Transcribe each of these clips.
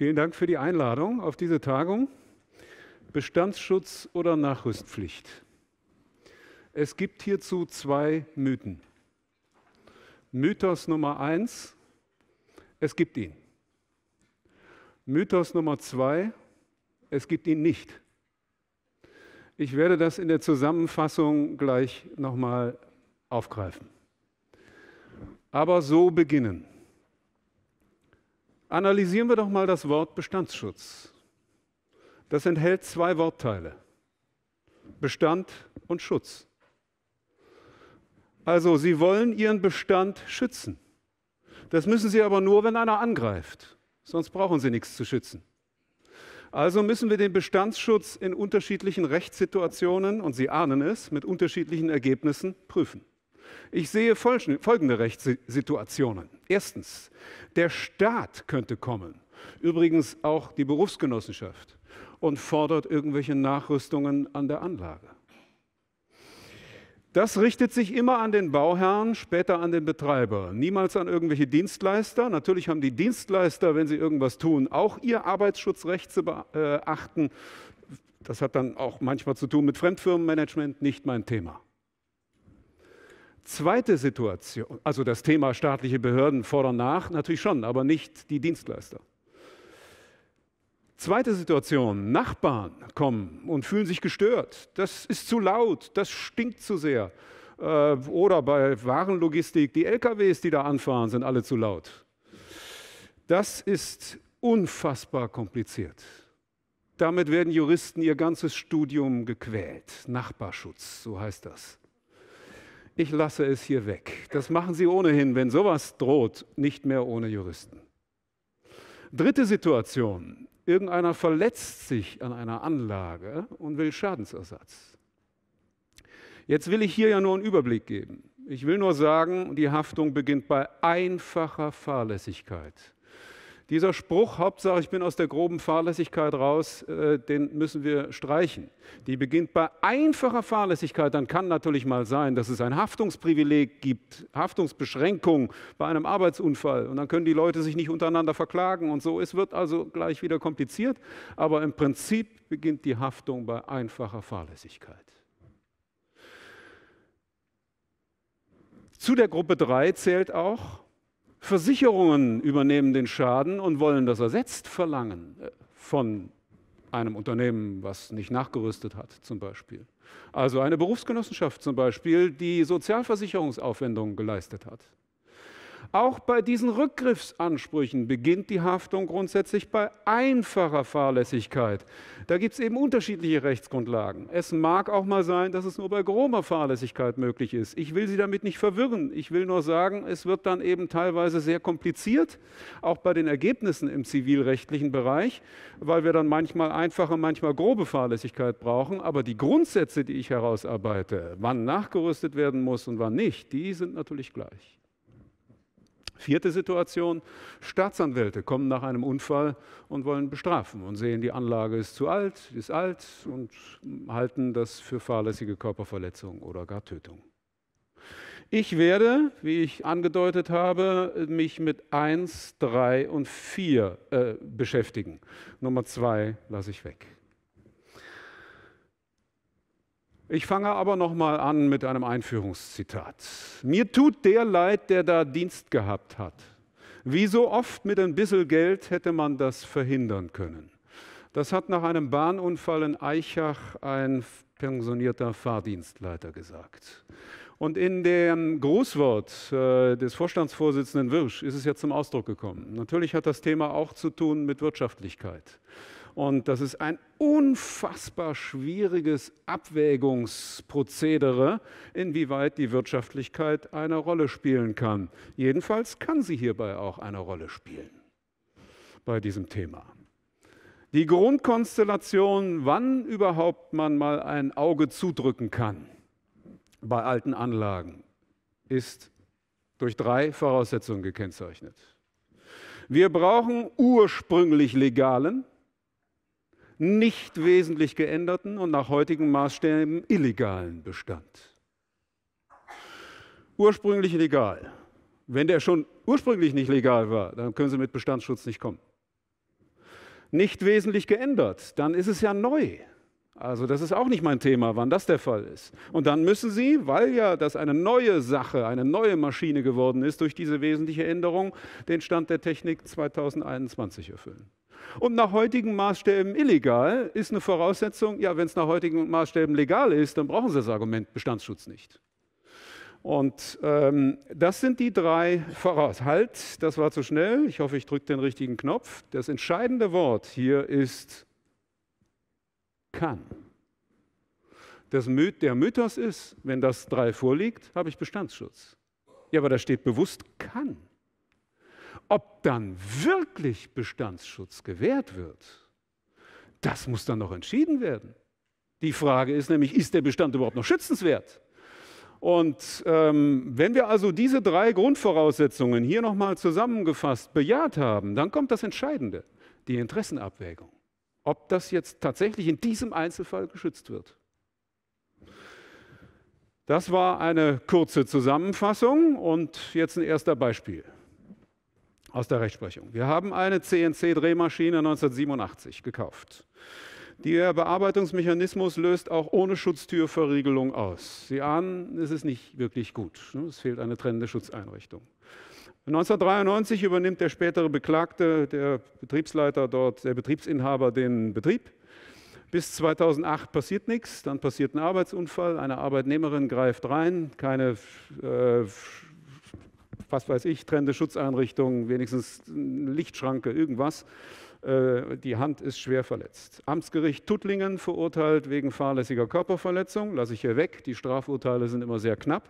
Vielen Dank für die Einladung auf diese Tagung. Bestandsschutz oder Nachrüstpflicht. Es gibt hierzu zwei Mythen. Mythos Nummer eins, es gibt ihn. Mythos Nummer zwei, es gibt ihn nicht. Ich werde das in der Zusammenfassung gleich nochmal aufgreifen. Aber so beginnen. Analysieren wir doch mal das Wort Bestandsschutz. Das enthält zwei Wortteile. Bestand und Schutz. Also Sie wollen Ihren Bestand schützen. Das müssen Sie aber nur, wenn einer angreift. Sonst brauchen Sie nichts zu schützen. Also müssen wir den Bestandsschutz in unterschiedlichen Rechtssituationen, und Sie ahnen es, mit unterschiedlichen Ergebnissen prüfen. Ich sehe folgende Rechtssituationen. Erstens, der Staat könnte kommen, übrigens auch die Berufsgenossenschaft, und fordert irgendwelche Nachrüstungen an der Anlage. Das richtet sich immer an den Bauherrn, später an den Betreiber, niemals an irgendwelche Dienstleister. Natürlich haben die Dienstleister, wenn sie irgendwas tun, auch ihr Arbeitsschutzrecht zu beachten. Äh, das hat dann auch manchmal zu tun mit Fremdfirmenmanagement, nicht mein Thema. Zweite Situation, also das Thema staatliche Behörden fordern nach, natürlich schon, aber nicht die Dienstleister. Zweite Situation, Nachbarn kommen und fühlen sich gestört. Das ist zu laut, das stinkt zu sehr. Äh, oder bei Warenlogistik, die LKWs, die da anfahren, sind alle zu laut. Das ist unfassbar kompliziert. Damit werden Juristen ihr ganzes Studium gequält. Nachbarschutz, so heißt das ich lasse es hier weg. Das machen sie ohnehin, wenn sowas droht, nicht mehr ohne Juristen. Dritte Situation, irgendeiner verletzt sich an einer Anlage und will Schadensersatz. Jetzt will ich hier ja nur einen Überblick geben. Ich will nur sagen, die Haftung beginnt bei einfacher Fahrlässigkeit. Dieser Spruch, Hauptsache ich bin aus der groben Fahrlässigkeit raus, äh, den müssen wir streichen. Die beginnt bei einfacher Fahrlässigkeit. Dann kann natürlich mal sein, dass es ein Haftungsprivileg gibt, Haftungsbeschränkung bei einem Arbeitsunfall. Und dann können die Leute sich nicht untereinander verklagen und so. Es wird also gleich wieder kompliziert. Aber im Prinzip beginnt die Haftung bei einfacher Fahrlässigkeit. Zu der Gruppe 3 zählt auch, Versicherungen übernehmen den Schaden und wollen das ersetzt verlangen äh, von einem Unternehmen, was nicht nachgerüstet hat zum Beispiel. Also eine Berufsgenossenschaft zum Beispiel, die Sozialversicherungsaufwendungen geleistet hat. Auch bei diesen Rückgriffsansprüchen beginnt die Haftung grundsätzlich bei einfacher Fahrlässigkeit. Da gibt es eben unterschiedliche Rechtsgrundlagen. Es mag auch mal sein, dass es nur bei grober Fahrlässigkeit möglich ist. Ich will Sie damit nicht verwirren. Ich will nur sagen, es wird dann eben teilweise sehr kompliziert, auch bei den Ergebnissen im zivilrechtlichen Bereich, weil wir dann manchmal einfache, manchmal grobe Fahrlässigkeit brauchen. Aber die Grundsätze, die ich herausarbeite, wann nachgerüstet werden muss und wann nicht, die sind natürlich gleich. Vierte Situation, Staatsanwälte kommen nach einem Unfall und wollen bestrafen und sehen, die Anlage ist zu alt, ist alt und halten das für fahrlässige Körperverletzung oder gar Tötung. Ich werde, wie ich angedeutet habe, mich mit 1, 3 und 4 äh, beschäftigen. Nummer 2 lasse ich weg. Ich fange aber nochmal an mit einem Einführungszitat. Mir tut der leid, der da Dienst gehabt hat. Wie so oft mit ein bisschen Geld hätte man das verhindern können. Das hat nach einem Bahnunfall in Eichach ein pensionierter Fahrdienstleiter gesagt. Und in dem Grußwort äh, des Vorstandsvorsitzenden Wirsch ist es ja zum Ausdruck gekommen. Natürlich hat das Thema auch zu tun mit Wirtschaftlichkeit. Und das ist ein unfassbar schwieriges Abwägungsprozedere, inwieweit die Wirtschaftlichkeit eine Rolle spielen kann. Jedenfalls kann sie hierbei auch eine Rolle spielen bei diesem Thema. Die Grundkonstellation, wann überhaupt man mal ein Auge zudrücken kann bei alten Anlagen, ist durch drei Voraussetzungen gekennzeichnet. Wir brauchen ursprünglich legalen, nicht wesentlich geänderten und nach heutigen Maßstäben illegalen Bestand. Ursprünglich legal. Wenn der schon ursprünglich nicht legal war, dann können Sie mit Bestandsschutz nicht kommen. Nicht wesentlich geändert, dann ist es ja neu. Also das ist auch nicht mein Thema, wann das der Fall ist. Und dann müssen Sie, weil ja das eine neue Sache, eine neue Maschine geworden ist durch diese wesentliche Änderung, den Stand der Technik 2021 erfüllen. Und nach heutigen Maßstäben illegal ist eine Voraussetzung, ja, wenn es nach heutigen Maßstäben legal ist, dann brauchen Sie das Argument Bestandsschutz nicht. Und ähm, das sind die drei Voraussetzungen. Halt, das war zu schnell. Ich hoffe, ich drücke den richtigen Knopf. Das entscheidende Wort hier ist kann. Das Myth, der Mythos ist, wenn das drei vorliegt, habe ich Bestandsschutz. Ja, aber da steht bewusst kann. Ob dann wirklich Bestandsschutz gewährt wird, das muss dann noch entschieden werden. Die Frage ist nämlich, ist der Bestand überhaupt noch schützenswert? Und ähm, wenn wir also diese drei Grundvoraussetzungen hier nochmal zusammengefasst bejaht haben, dann kommt das Entscheidende, die Interessenabwägung, ob das jetzt tatsächlich in diesem Einzelfall geschützt wird. Das war eine kurze Zusammenfassung und jetzt ein erster Beispiel aus der Rechtsprechung. Wir haben eine CNC-Drehmaschine 1987 gekauft. Der Bearbeitungsmechanismus löst auch ohne Schutztürverriegelung aus. Sie ahnen, es ist nicht wirklich gut. Ne? Es fehlt eine trennende Schutzeinrichtung. 1993 übernimmt der spätere Beklagte, der Betriebsleiter dort, der Betriebsinhaber, den Betrieb. Bis 2008 passiert nichts, dann passiert ein Arbeitsunfall, eine Arbeitnehmerin greift rein, keine äh, was weiß ich, trennende Schutzeinrichtungen, wenigstens eine Lichtschranke, irgendwas. Äh, die Hand ist schwer verletzt. Amtsgericht Tuttlingen verurteilt wegen fahrlässiger Körperverletzung, lasse ich hier weg, die Strafurteile sind immer sehr knapp.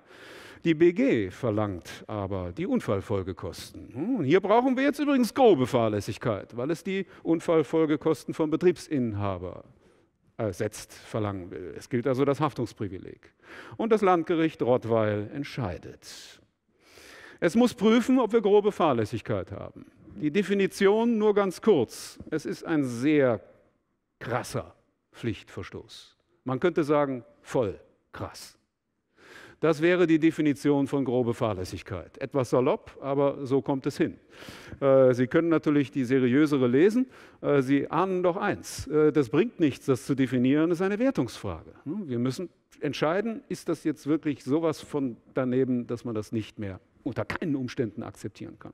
Die BG verlangt aber die Unfallfolgekosten. Hm, hier brauchen wir jetzt übrigens grobe Fahrlässigkeit, weil es die Unfallfolgekosten vom Betriebsinhaber ersetzt verlangen will. Es gilt also das Haftungsprivileg. Und das Landgericht Rottweil entscheidet. Es muss prüfen, ob wir grobe Fahrlässigkeit haben. Die Definition nur ganz kurz. Es ist ein sehr krasser Pflichtverstoß. Man könnte sagen, voll krass. Das wäre die Definition von grobe Fahrlässigkeit. Etwas salopp, aber so kommt es hin. Äh, Sie können natürlich die seriösere lesen. Äh, Sie ahnen doch eins. Äh, das bringt nichts, das zu definieren, das ist eine Wertungsfrage. Hm? Wir müssen entscheiden, ist das jetzt wirklich sowas von daneben, dass man das nicht mehr unter keinen Umständen akzeptieren kann.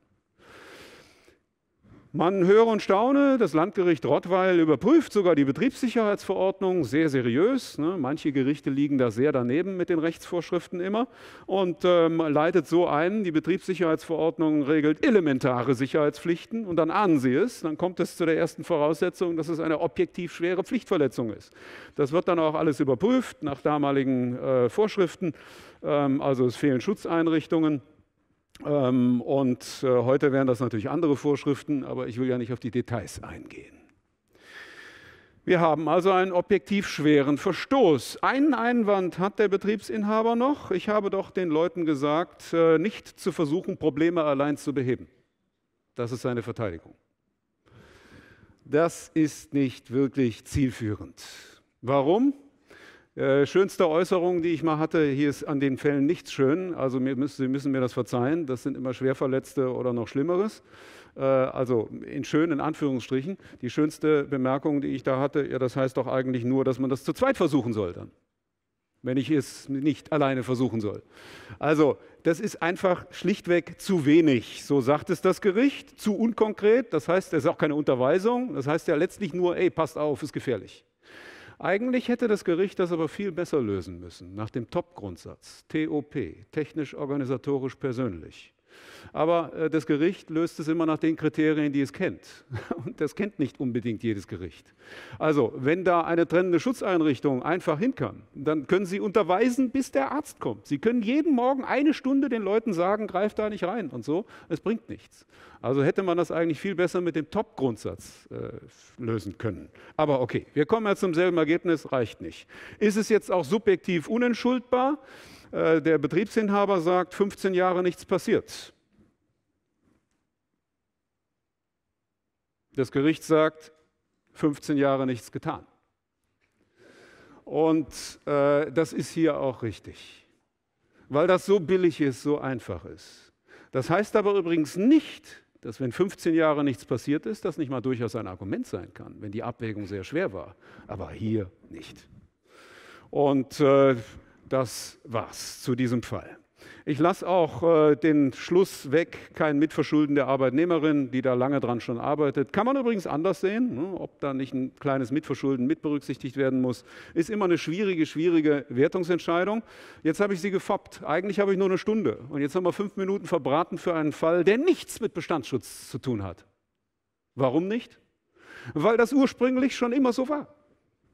Man höre und staune, das Landgericht Rottweil überprüft sogar die Betriebssicherheitsverordnung sehr seriös. Ne? Manche Gerichte liegen da sehr daneben mit den Rechtsvorschriften immer und ähm, leitet so ein, die Betriebssicherheitsverordnung regelt elementare Sicherheitspflichten und dann ahnen Sie es, dann kommt es zu der ersten Voraussetzung, dass es eine objektiv schwere Pflichtverletzung ist. Das wird dann auch alles überprüft nach damaligen äh, Vorschriften, ähm, also es fehlen Schutzeinrichtungen. Ähm, und äh, heute wären das natürlich andere Vorschriften, aber ich will ja nicht auf die Details eingehen. Wir haben also einen objektiv schweren Verstoß. Einen Einwand hat der Betriebsinhaber noch. Ich habe doch den Leuten gesagt, äh, nicht zu versuchen, Probleme allein zu beheben. Das ist seine Verteidigung. Das ist nicht wirklich zielführend. Warum? Äh, schönste Äußerung, die ich mal hatte, hier ist an den Fällen nichts schön, also müssen, Sie müssen mir das verzeihen, das sind immer Schwerverletzte oder noch Schlimmeres. Äh, also in schönen Anführungsstrichen, die schönste Bemerkung, die ich da hatte, ja, das heißt doch eigentlich nur, dass man das zu zweit versuchen soll dann, wenn ich es nicht alleine versuchen soll. Also das ist einfach schlichtweg zu wenig, so sagt es das Gericht, zu unkonkret, das heißt, es ist auch keine Unterweisung, das heißt ja letztlich nur, ey, passt auf, ist gefährlich. Eigentlich hätte das Gericht das aber viel besser lösen müssen, nach dem TOP-Grundsatz, TOP, technisch, organisatorisch, persönlich. Aber äh, das Gericht löst es immer nach den Kriterien, die es kennt. Und das kennt nicht unbedingt jedes Gericht. Also, wenn da eine trennende Schutzeinrichtung einfach hin kann, dann können Sie unterweisen, bis der Arzt kommt. Sie können jeden Morgen eine Stunde den Leuten sagen, greif da nicht rein und so. Es bringt nichts. Also hätte man das eigentlich viel besser mit dem Top-Grundsatz äh, lösen können. Aber okay, wir kommen ja zum selben Ergebnis, reicht nicht. Ist es jetzt auch subjektiv unentschuldbar? Äh, der Betriebsinhaber sagt, 15 Jahre nichts passiert. Das Gericht sagt, 15 Jahre nichts getan. Und äh, das ist hier auch richtig, weil das so billig ist, so einfach ist. Das heißt aber übrigens nicht, dass wenn 15 Jahre nichts passiert ist, das nicht mal durchaus ein Argument sein kann, wenn die Abwägung sehr schwer war. Aber hier nicht. Und äh, das war's zu diesem Fall. Ich lasse auch äh, den Schluss weg, kein Mitverschulden der Arbeitnehmerin, die da lange dran schon arbeitet. Kann man übrigens anders sehen, ne, ob da nicht ein kleines Mitverschulden mit berücksichtigt werden muss. Ist immer eine schwierige, schwierige Wertungsentscheidung. Jetzt habe ich sie gefoppt. Eigentlich habe ich nur eine Stunde. Und jetzt haben wir fünf Minuten verbraten für einen Fall, der nichts mit Bestandsschutz zu tun hat. Warum nicht? Weil das ursprünglich schon immer so war.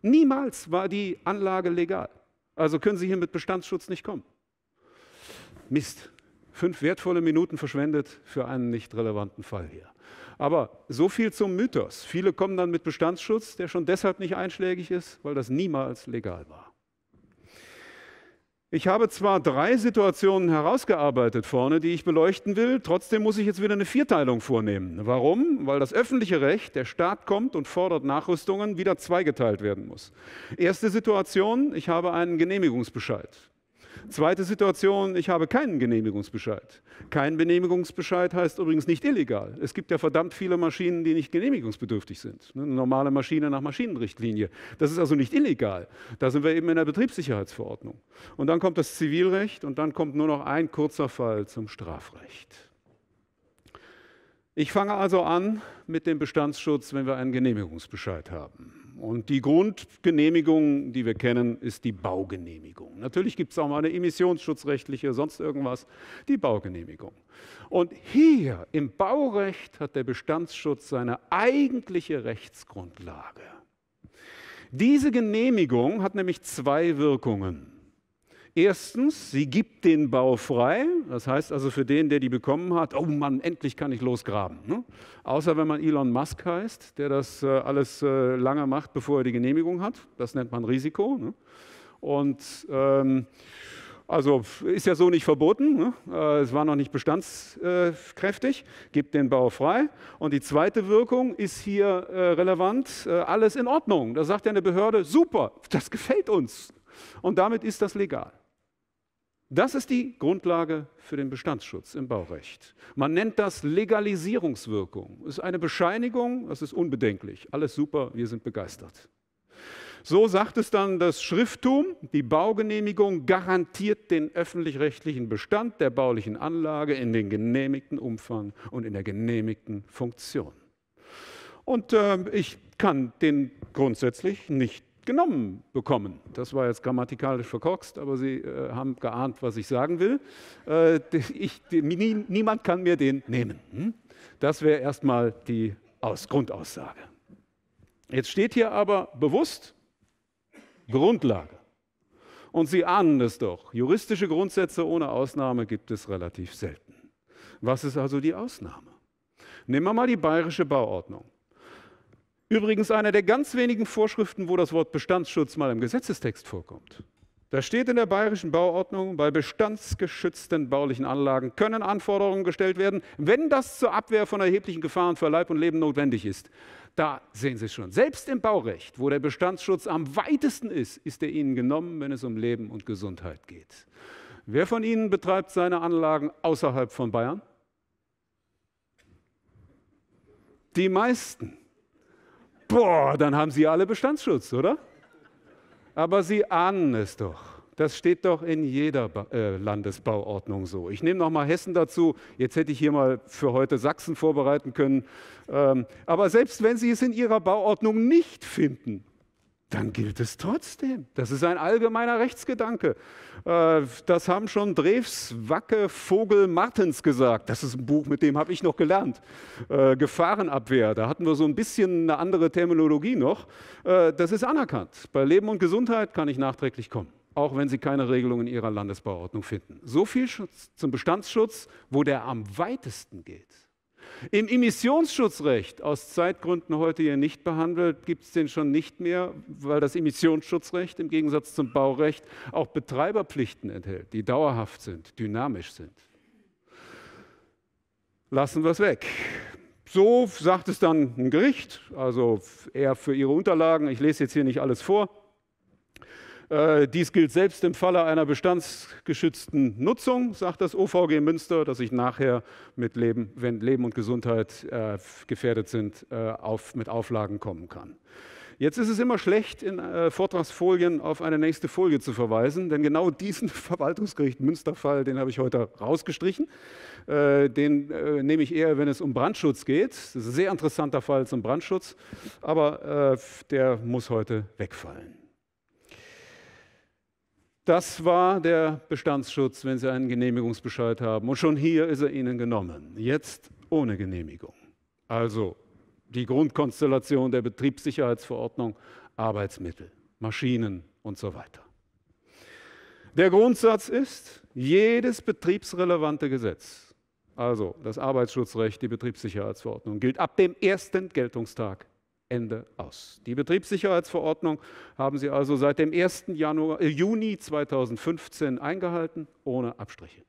Niemals war die Anlage legal. Also können Sie hier mit Bestandsschutz nicht kommen. Mist, fünf wertvolle Minuten verschwendet für einen nicht relevanten Fall hier. Aber so viel zum Mythos. Viele kommen dann mit Bestandsschutz, der schon deshalb nicht einschlägig ist, weil das niemals legal war. Ich habe zwar drei Situationen herausgearbeitet vorne, die ich beleuchten will, trotzdem muss ich jetzt wieder eine Vierteilung vornehmen. Warum? Weil das öffentliche Recht, der Staat kommt und fordert Nachrüstungen, wieder zweigeteilt werden muss. Erste Situation, ich habe einen Genehmigungsbescheid. Zweite Situation, ich habe keinen Genehmigungsbescheid. Kein Genehmigungsbescheid heißt übrigens nicht illegal. Es gibt ja verdammt viele Maschinen, die nicht genehmigungsbedürftig sind. Ne, eine normale Maschine nach Maschinenrichtlinie. Das ist also nicht illegal. Da sind wir eben in der Betriebssicherheitsverordnung. Und dann kommt das Zivilrecht und dann kommt nur noch ein kurzer Fall zum Strafrecht. Ich fange also an mit dem Bestandsschutz, wenn wir einen Genehmigungsbescheid haben. Und die Grundgenehmigung, die wir kennen, ist die Baugenehmigung. Natürlich gibt es auch mal eine emissionsschutzrechtliche, sonst irgendwas, die Baugenehmigung. Und hier im Baurecht hat der Bestandsschutz seine eigentliche Rechtsgrundlage. Diese Genehmigung hat nämlich zwei Wirkungen. Erstens, sie gibt den Bau frei. Das heißt also für den, der die bekommen hat, oh Mann, endlich kann ich losgraben. Ne? Außer wenn man Elon Musk heißt, der das äh, alles äh, lange macht, bevor er die Genehmigung hat. Das nennt man Risiko. Ne? Und ähm, also ist ja so nicht verboten. Ne? Äh, es war noch nicht bestandskräftig. Gibt den Bau frei. Und die zweite Wirkung ist hier äh, relevant. Äh, alles in Ordnung. Da sagt ja eine Behörde, super, das gefällt uns. Und damit ist das legal. Das ist die Grundlage für den Bestandsschutz im Baurecht. Man nennt das Legalisierungswirkung. Es ist eine Bescheinigung, das ist unbedenklich. Alles super, wir sind begeistert. So sagt es dann das Schrifttum, die Baugenehmigung garantiert den öffentlich-rechtlichen Bestand der baulichen Anlage in den genehmigten Umfang und in der genehmigten Funktion. Und äh, ich kann den grundsätzlich nicht genommen bekommen. Das war jetzt grammatikalisch verkorkst, aber Sie äh, haben geahnt, was ich sagen will. Äh, ich, die, nie, niemand kann mir den nehmen. Hm? Das wäre erstmal die Aus Grundaussage. Jetzt steht hier aber bewusst Grundlage. Und Sie ahnen es doch, juristische Grundsätze ohne Ausnahme gibt es relativ selten. Was ist also die Ausnahme? Nehmen wir mal die bayerische Bauordnung. Übrigens eine der ganz wenigen Vorschriften, wo das Wort Bestandsschutz mal im Gesetzestext vorkommt. Da steht in der bayerischen Bauordnung, bei bestandsgeschützten baulichen Anlagen können Anforderungen gestellt werden, wenn das zur Abwehr von erheblichen Gefahren für Leib und Leben notwendig ist. Da sehen Sie schon, selbst im Baurecht, wo der Bestandsschutz am weitesten ist, ist er Ihnen genommen, wenn es um Leben und Gesundheit geht. Wer von Ihnen betreibt seine Anlagen außerhalb von Bayern? Die meisten boah, dann haben sie alle Bestandsschutz, oder? Aber sie ahnen es doch. Das steht doch in jeder äh, Landesbauordnung so. Ich nehme noch mal Hessen dazu. Jetzt hätte ich hier mal für heute Sachsen vorbereiten können. Ähm, aber selbst wenn Sie es in Ihrer Bauordnung nicht finden, dann gilt es trotzdem. Das ist ein allgemeiner Rechtsgedanke. Äh, das haben schon Drews, Wacke, Vogel, Martens gesagt. Das ist ein Buch, mit dem habe ich noch gelernt. Äh, Gefahrenabwehr, da hatten wir so ein bisschen eine andere Terminologie noch. Äh, das ist anerkannt. Bei Leben und Gesundheit kann ich nachträglich kommen, auch wenn Sie keine Regelung in Ihrer Landesbauordnung finden. So viel Schutz zum Bestandsschutz, wo der am weitesten geht. Im Emissionsschutzrecht, aus Zeitgründen heute hier nicht behandelt, gibt es den schon nicht mehr, weil das Emissionsschutzrecht im Gegensatz zum Baurecht auch Betreiberpflichten enthält, die dauerhaft sind, dynamisch sind. Lassen wir es weg. So sagt es dann ein Gericht, also eher für Ihre Unterlagen. Ich lese jetzt hier nicht alles vor. Äh, dies gilt selbst im Falle einer bestandsgeschützten Nutzung, sagt das OVG Münster, dass ich nachher mit Leben, wenn Leben und Gesundheit äh, gefährdet sind, äh, auf, mit Auflagen kommen kann. Jetzt ist es immer schlecht, in äh, Vortragsfolien auf eine nächste Folie zu verweisen, denn genau diesen Verwaltungsgericht Münsterfall, den habe ich heute rausgestrichen, äh, den äh, nehme ich eher, wenn es um Brandschutz geht. Das ist ein sehr interessanter Fall zum Brandschutz, aber der muss heute wegfallen. Das war der Bestandsschutz, wenn Sie einen Genehmigungsbescheid haben. Und schon hier ist er Ihnen genommen. Jetzt ohne Genehmigung. Also die Grundkonstellation der Betriebssicherheitsverordnung, Arbeitsmittel, Maschinen und so weiter. Der Grundsatz ist, jedes betriebsrelevante Gesetz, also das Arbeitsschutzrecht, die Betriebssicherheitsverordnung, gilt ab dem ersten Geltungstag Ende aus. Die Betriebssicherheitsverordnung haben Sie also seit dem 1. Januar, äh, Juni 2015 eingehalten, ohne Abstriche.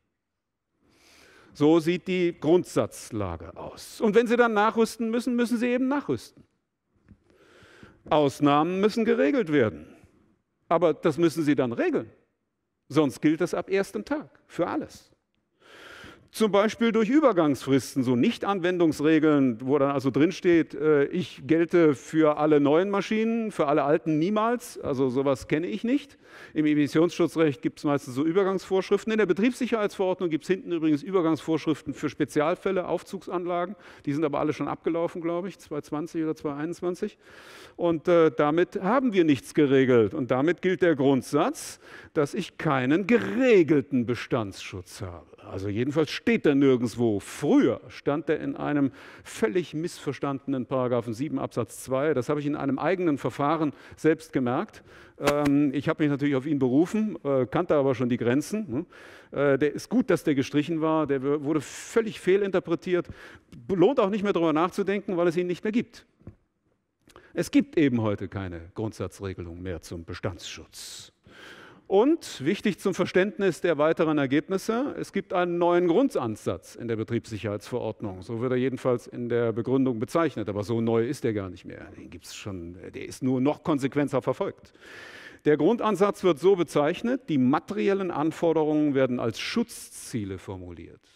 So sieht die Grundsatzlage aus. Und wenn Sie dann nachrüsten müssen, müssen Sie eben nachrüsten. Ausnahmen müssen geregelt werden. Aber das müssen Sie dann regeln. Sonst gilt das ab ersten Tag für alles zum Beispiel durch Übergangsfristen, so Nichtanwendungsregeln, wo dann also drinsteht, äh, ich gelte für alle neuen Maschinen, für alle alten niemals. Also sowas kenne ich nicht. Im Emissionsschutzrecht gibt es meistens so Übergangsvorschriften. In der Betriebssicherheitsverordnung gibt es hinten übrigens Übergangsvorschriften für Spezialfälle, Aufzugsanlagen. Die sind aber alle schon abgelaufen, glaube ich, 2020 oder 2021. Und äh, damit haben wir nichts geregelt. Und damit gilt der Grundsatz, dass ich keinen geregelten Bestandsschutz habe. Also jedenfalls steht er nirgendwo. Früher stand er in einem völlig missverstandenen Paragraphen 7 Absatz 2. Das habe ich in einem eigenen Verfahren selbst gemerkt. Ähm, ich habe mich natürlich auf ihn berufen, äh, kannte aber schon die Grenzen. Ne? Äh, der ist gut, dass der gestrichen war. Der wurde völlig fehlinterpretiert. Lohnt auch nicht mehr darüber nachzudenken, weil es ihn nicht mehr gibt. Es gibt eben heute keine Grundsatzregelung mehr zum Bestandsschutz. Und wichtig zum Verständnis der weiteren Ergebnisse, es gibt einen neuen Grundansatz in der Betriebssicherheitsverordnung. So wird er jedenfalls in der Begründung bezeichnet, aber so neu ist er gar nicht mehr. Den gibt's schon, der ist nur noch konsequenter verfolgt. Der Grundansatz wird so bezeichnet, die materiellen Anforderungen werden als Schutzziele formuliert.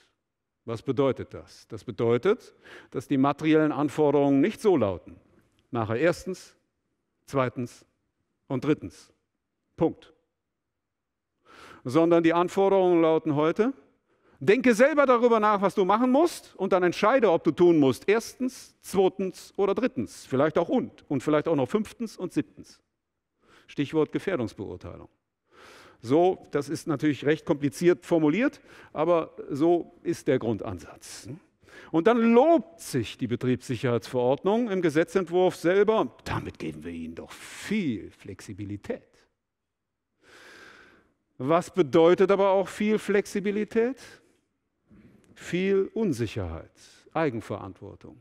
Was bedeutet das? Das bedeutet, dass die materiellen Anforderungen nicht so lauten. Nachher erstens, zweitens und drittens. Punkt sondern die Anforderungen lauten heute, denke selber darüber nach, was du machen musst und dann entscheide, ob du tun musst. Erstens, zweitens oder drittens, vielleicht auch und und vielleicht auch noch fünftens und siebtens. Stichwort Gefährdungsbeurteilung. So, das ist natürlich recht kompliziert formuliert, aber so ist der Grundansatz. Und dann lobt sich die Betriebssicherheitsverordnung im Gesetzentwurf selber, damit geben wir ihnen doch viel Flexibilität. Was bedeutet aber auch viel Flexibilität? Viel Unsicherheit, Eigenverantwortung.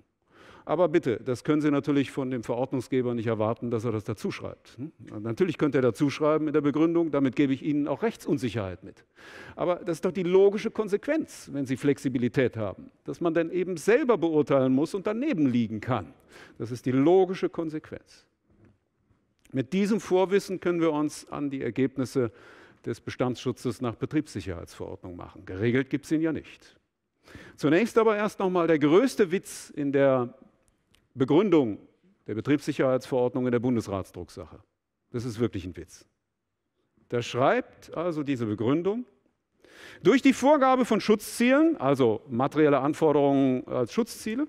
Aber bitte, das können Sie natürlich von dem Verordnungsgeber nicht erwarten, dass er das dazu schreibt. Hm? Natürlich könnte er dazu schreiben in der Begründung, damit gebe ich Ihnen auch Rechtsunsicherheit mit. Aber das ist doch die logische Konsequenz, wenn Sie Flexibilität haben, dass man dann eben selber beurteilen muss und daneben liegen kann. Das ist die logische Konsequenz. Mit diesem Vorwissen können wir uns an die Ergebnisse des Bestandsschutzes nach Betriebssicherheitsverordnung machen. Geregelt gibt es ihn ja nicht. Zunächst aber erst nochmal der größte Witz in der Begründung der Betriebssicherheitsverordnung in der Bundesratsdrucksache. Das ist wirklich ein Witz. Da schreibt also diese Begründung, durch die Vorgabe von Schutzzielen, also materielle Anforderungen als Schutzziele,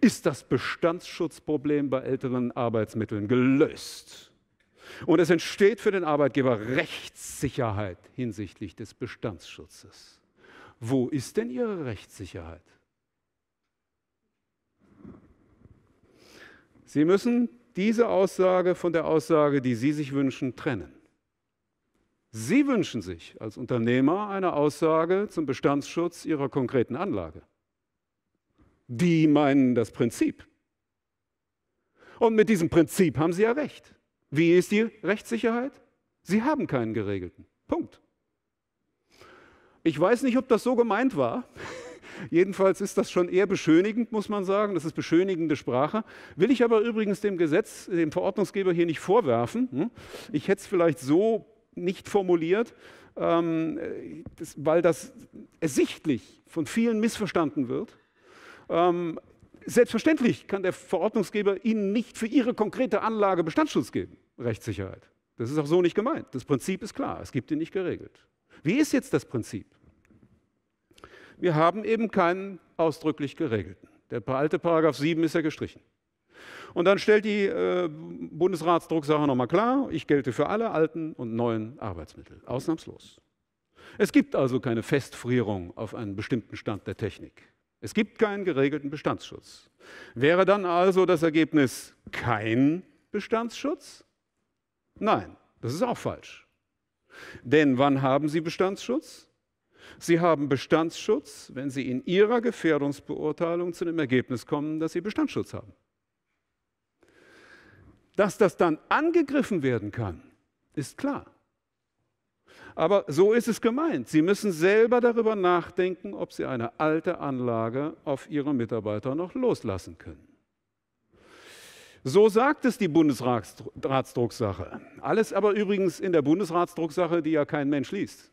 ist das Bestandsschutzproblem bei älteren Arbeitsmitteln gelöst. Und es entsteht für den Arbeitgeber Rechtssicherheit hinsichtlich des Bestandsschutzes. Wo ist denn Ihre Rechtssicherheit? Sie müssen diese Aussage von der Aussage, die Sie sich wünschen, trennen. Sie wünschen sich als Unternehmer eine Aussage zum Bestandsschutz Ihrer konkreten Anlage. Die meinen das Prinzip. Und mit diesem Prinzip haben Sie ja recht. Wie ist die Rechtssicherheit? Sie haben keinen geregelten. Punkt. Ich weiß nicht, ob das so gemeint war. Jedenfalls ist das schon eher beschönigend, muss man sagen. Das ist beschönigende Sprache. Will ich aber übrigens dem Gesetz, dem Verordnungsgeber hier nicht vorwerfen. Hm? Ich hätte es vielleicht so nicht formuliert, ähm, weil das ersichtlich von vielen missverstanden wird. Ähm, selbstverständlich kann der Verordnungsgeber Ihnen nicht für Ihre konkrete Anlage Bestandsschutz geben. Rechtssicherheit. Das ist auch so nicht gemeint. Das Prinzip ist klar, es gibt ihn nicht geregelt. Wie ist jetzt das Prinzip? Wir haben eben keinen ausdrücklich geregelten. Der alte Paragraph 7 ist ja gestrichen. Und dann stellt die äh, Bundesratsdrucksache nochmal klar, ich gelte für alle alten und neuen Arbeitsmittel, ausnahmslos. Es gibt also keine Festfrierung auf einen bestimmten Stand der Technik. Es gibt keinen geregelten Bestandsschutz. Wäre dann also das Ergebnis kein Bestandsschutz? Nein, das ist auch falsch. Denn wann haben Sie Bestandsschutz? Sie haben Bestandsschutz, wenn Sie in Ihrer Gefährdungsbeurteilung zu dem Ergebnis kommen, dass Sie Bestandsschutz haben. Dass das dann angegriffen werden kann, ist klar. Aber so ist es gemeint. Sie müssen selber darüber nachdenken, ob Sie eine alte Anlage auf Ihre Mitarbeiter noch loslassen können. So sagt es die Bundesratsdrucksache. Alles aber übrigens in der Bundesratsdrucksache, die ja kein Mensch liest.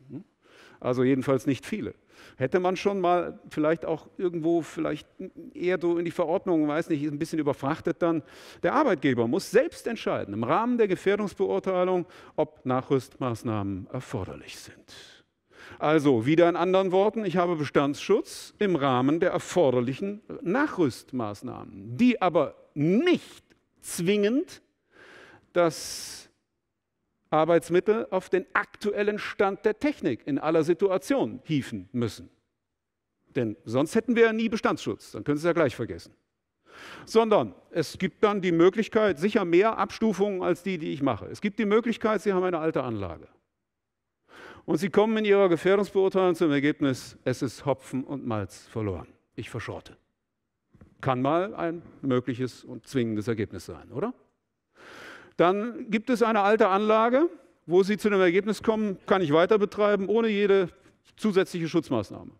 Also jedenfalls nicht viele. Hätte man schon mal vielleicht auch irgendwo, vielleicht eher so in die Verordnung, weiß nicht, ein bisschen überfrachtet dann. Der Arbeitgeber muss selbst entscheiden, im Rahmen der Gefährdungsbeurteilung, ob Nachrüstmaßnahmen erforderlich sind. Also wieder in anderen Worten, ich habe Bestandsschutz im Rahmen der erforderlichen Nachrüstmaßnahmen, die aber nicht zwingend, dass Arbeitsmittel auf den aktuellen Stand der Technik in aller Situation hieven müssen. Denn sonst hätten wir ja nie Bestandsschutz, dann können Sie es ja gleich vergessen. Sondern es gibt dann die Möglichkeit, sicher mehr Abstufungen als die, die ich mache. Es gibt die Möglichkeit, Sie haben eine alte Anlage. Und Sie kommen in Ihrer Gefährdungsbeurteilung zum Ergebnis, es ist Hopfen und Malz verloren. Ich verschorte. Kann mal ein mögliches und zwingendes Ergebnis sein, oder? Dann gibt es eine alte Anlage, wo Sie zu dem Ergebnis kommen, kann ich weiter betreiben, ohne jede zusätzliche Schutzmaßnahme.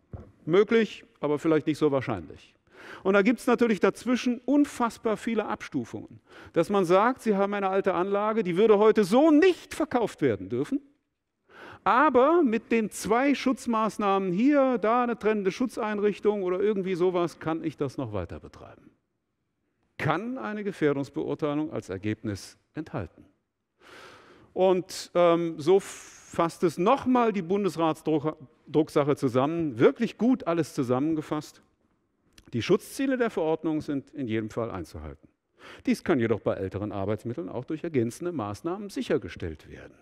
Möglich, aber vielleicht nicht so wahrscheinlich. Und da gibt es natürlich dazwischen unfassbar viele Abstufungen, dass man sagt, Sie haben eine alte Anlage, die würde heute so nicht verkauft werden dürfen. Aber mit den zwei Schutzmaßnahmen hier, da eine trennende Schutzeinrichtung oder irgendwie sowas, kann ich das noch weiter betreiben. Kann eine Gefährdungsbeurteilung als Ergebnis enthalten. Und ähm, so fasst es nochmal die Bundesratsdrucksache zusammen, wirklich gut alles zusammengefasst. Die Schutzziele der Verordnung sind in jedem Fall einzuhalten. Dies kann jedoch bei älteren Arbeitsmitteln auch durch ergänzende Maßnahmen sichergestellt werden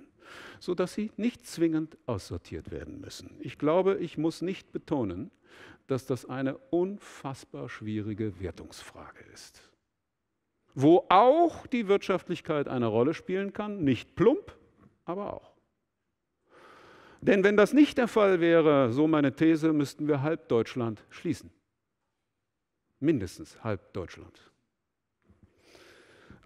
sodass sie nicht zwingend aussortiert werden müssen. Ich glaube, ich muss nicht betonen, dass das eine unfassbar schwierige Wertungsfrage ist, wo auch die Wirtschaftlichkeit eine Rolle spielen kann, nicht plump, aber auch. Denn wenn das nicht der Fall wäre, so meine These, müssten wir halb Deutschland schließen. Mindestens halb Deutschland.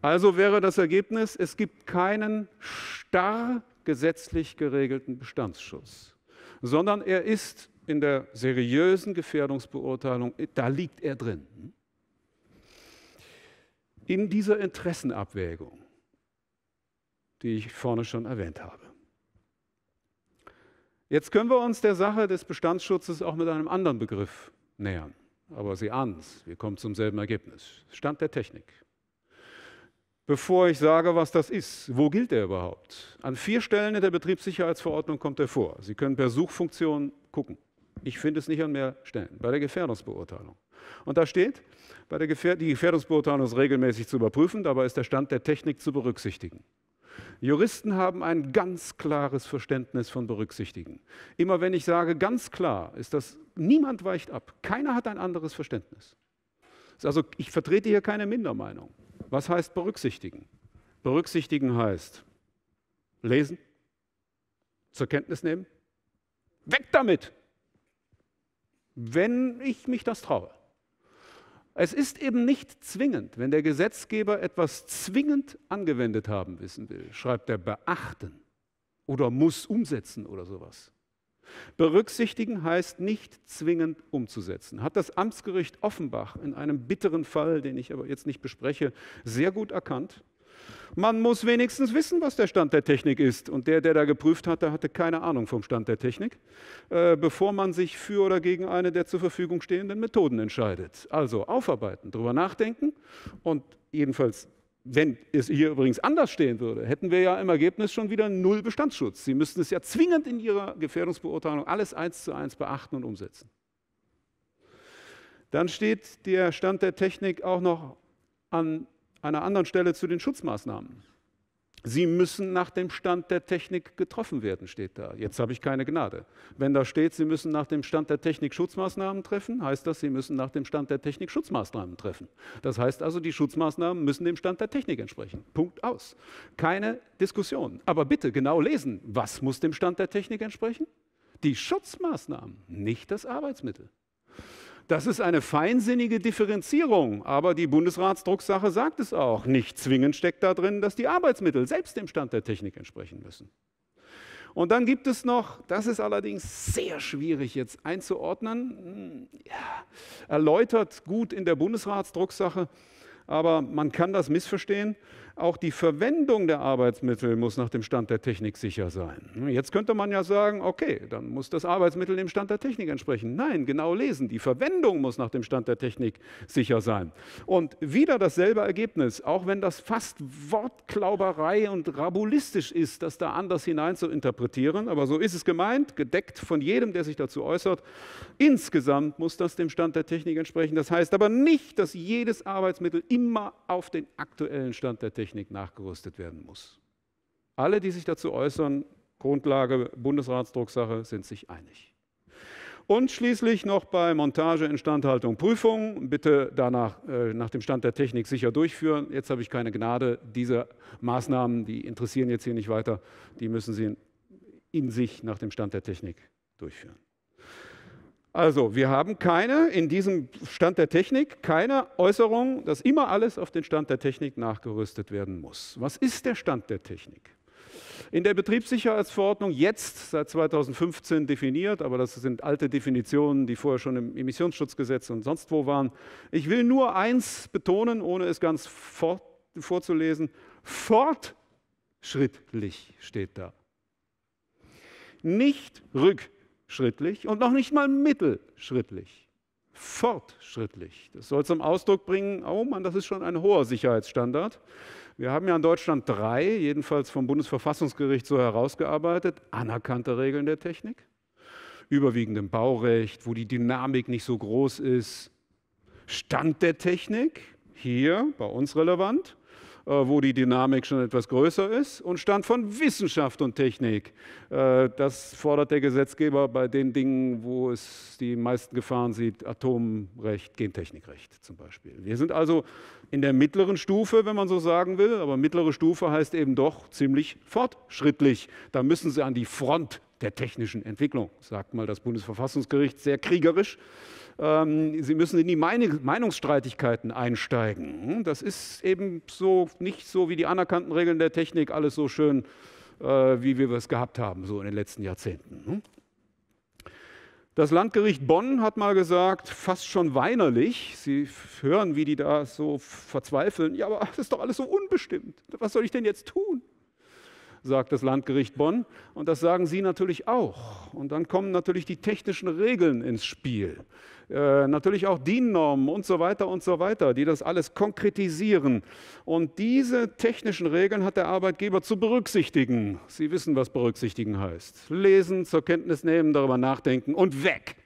Also wäre das Ergebnis, es gibt keinen starr gesetzlich geregelten Bestandsschutz, sondern er ist in der seriösen Gefährdungsbeurteilung, da liegt er drin. In dieser Interessenabwägung, die ich vorne schon erwähnt habe. Jetzt können wir uns der Sache des Bestandsschutzes auch mit einem anderen Begriff nähern. Aber Sie ahnen es, wir kommen zum selben Ergebnis. Stand der Technik bevor ich sage, was das ist. Wo gilt er überhaupt? An vier Stellen in der Betriebssicherheitsverordnung kommt er vor. Sie können per Suchfunktion gucken. Ich finde es nicht an mehr Stellen, bei der Gefährdungsbeurteilung. Und da steht, bei der Gefähr die Gefährdungsbeurteilung ist regelmäßig zu überprüfen, dabei ist der Stand der Technik zu berücksichtigen. Juristen haben ein ganz klares Verständnis von Berücksichtigen. Immer wenn ich sage ganz klar, ist das, niemand weicht ab. Keiner hat ein anderes Verständnis. Also ich vertrete hier keine Mindermeinung. Was heißt berücksichtigen? Berücksichtigen heißt lesen, zur Kenntnis nehmen, weg damit, wenn ich mich das traue. Es ist eben nicht zwingend, wenn der Gesetzgeber etwas zwingend angewendet haben wissen will, schreibt er beachten oder muss umsetzen oder sowas. Berücksichtigen heißt nicht zwingend umzusetzen. Hat das Amtsgericht Offenbach in einem bitteren Fall, den ich aber jetzt nicht bespreche, sehr gut erkannt. Man muss wenigstens wissen, was der Stand der Technik ist. Und der, der da geprüft hatte, hatte keine Ahnung vom Stand der Technik, äh, bevor man sich für oder gegen eine der zur Verfügung stehenden Methoden entscheidet. Also aufarbeiten, darüber nachdenken und jedenfalls wenn es hier übrigens anders stehen würde, hätten wir ja im Ergebnis schon wieder null Bestandsschutz. Sie müssten es ja zwingend in Ihrer Gefährdungsbeurteilung alles eins zu eins beachten und umsetzen. Dann steht der Stand der Technik auch noch an einer anderen Stelle zu den Schutzmaßnahmen. Sie müssen nach dem Stand der Technik getroffen werden, steht da. Jetzt habe ich keine Gnade. Wenn da steht, Sie müssen nach dem Stand der Technik Schutzmaßnahmen treffen, heißt das, Sie müssen nach dem Stand der Technik Schutzmaßnahmen treffen. Das heißt also, die Schutzmaßnahmen müssen dem Stand der Technik entsprechen. Punkt aus. Keine Diskussion. Aber bitte genau lesen, was muss dem Stand der Technik entsprechen? Die Schutzmaßnahmen, nicht das Arbeitsmittel. Das ist eine feinsinnige Differenzierung, aber die Bundesratsdrucksache sagt es auch. Nicht zwingend steckt da drin, dass die Arbeitsmittel selbst dem Stand der Technik entsprechen müssen. Und dann gibt es noch, das ist allerdings sehr schwierig jetzt einzuordnen, hm, ja, erläutert gut in der Bundesratsdrucksache, aber man kann das missverstehen. Auch die Verwendung der Arbeitsmittel muss nach dem Stand der Technik sicher sein. Jetzt könnte man ja sagen, okay, dann muss das Arbeitsmittel dem Stand der Technik entsprechen. Nein, genau lesen. Die Verwendung muss nach dem Stand der Technik sicher sein. Und wieder dasselbe Ergebnis, auch wenn das fast Wortklauberei und rabulistisch ist, das da anders hinein zu interpretieren, aber so ist es gemeint, gedeckt von jedem, der sich dazu äußert. Insgesamt muss das dem Stand der Technik entsprechen. Das heißt aber nicht, dass jedes Arbeitsmittel immer auf den aktuellen Stand der Technik Technik nachgerüstet werden muss. Alle, die sich dazu äußern, Grundlage Bundesratsdrucksache, sind sich einig. Und schließlich noch bei Montage, Instandhaltung, Prüfung. Bitte danach äh, nach dem Stand der Technik sicher durchführen. Jetzt habe ich keine Gnade. Diese Maßnahmen, die interessieren jetzt hier nicht weiter, die müssen Sie in sich nach dem Stand der Technik durchführen. Also, wir haben keine, in diesem Stand der Technik, keine Äußerung, dass immer alles auf den Stand der Technik nachgerüstet werden muss. Was ist der Stand der Technik? In der Betriebssicherheitsverordnung jetzt seit 2015 definiert, aber das sind alte Definitionen, die vorher schon im Emissionsschutzgesetz und sonst wo waren. Ich will nur eins betonen, ohne es ganz fort, vorzulesen. Fortschrittlich steht da. Nicht rück fortschrittlich und noch nicht mal mittelschrittlich. Fortschrittlich. Das soll zum Ausdruck bringen, oh Mann, das ist schon ein hoher Sicherheitsstandard. Wir haben ja in Deutschland drei, jedenfalls vom Bundesverfassungsgericht so herausgearbeitet, anerkannte Regeln der Technik. Überwiegend im Baurecht, wo die Dynamik nicht so groß ist. Stand der Technik, hier bei uns relevant. Äh, wo die Dynamik schon etwas größer ist, und Stand von Wissenschaft und Technik. Äh, das fordert der Gesetzgeber bei den Dingen, wo es die meisten Gefahren sieht, Atomrecht, Gentechnikrecht zum Beispiel. Wir sind also in der mittleren Stufe, wenn man so sagen will, aber mittlere Stufe heißt eben doch ziemlich fortschrittlich. Da müssen Sie an die Front der technischen Entwicklung, sagt mal das Bundesverfassungsgericht sehr kriegerisch. Ähm, sie müssen in die Meinungsstreitigkeiten einsteigen. Das ist eben so nicht so wie die anerkannten Regeln der Technik alles so schön, äh, wie wir es gehabt haben, so in den letzten Jahrzehnten. Hm? Das Landgericht Bonn hat mal gesagt, fast schon weinerlich, Sie hören, wie die da so verzweifeln, ja, aber das ist doch alles so unbestimmt. Was soll ich denn jetzt tun? sagt das Landgericht Bonn. Und das sagen Sie natürlich auch. Und dann kommen natürlich die technischen Regeln ins Spiel. Äh, natürlich auch DIN-Normen und so weiter und so weiter, die das alles konkretisieren. Und diese technischen Regeln hat der Arbeitgeber zu berücksichtigen. Sie wissen, was berücksichtigen heißt. Lesen, zur Kenntnis nehmen, darüber nachdenken und weg.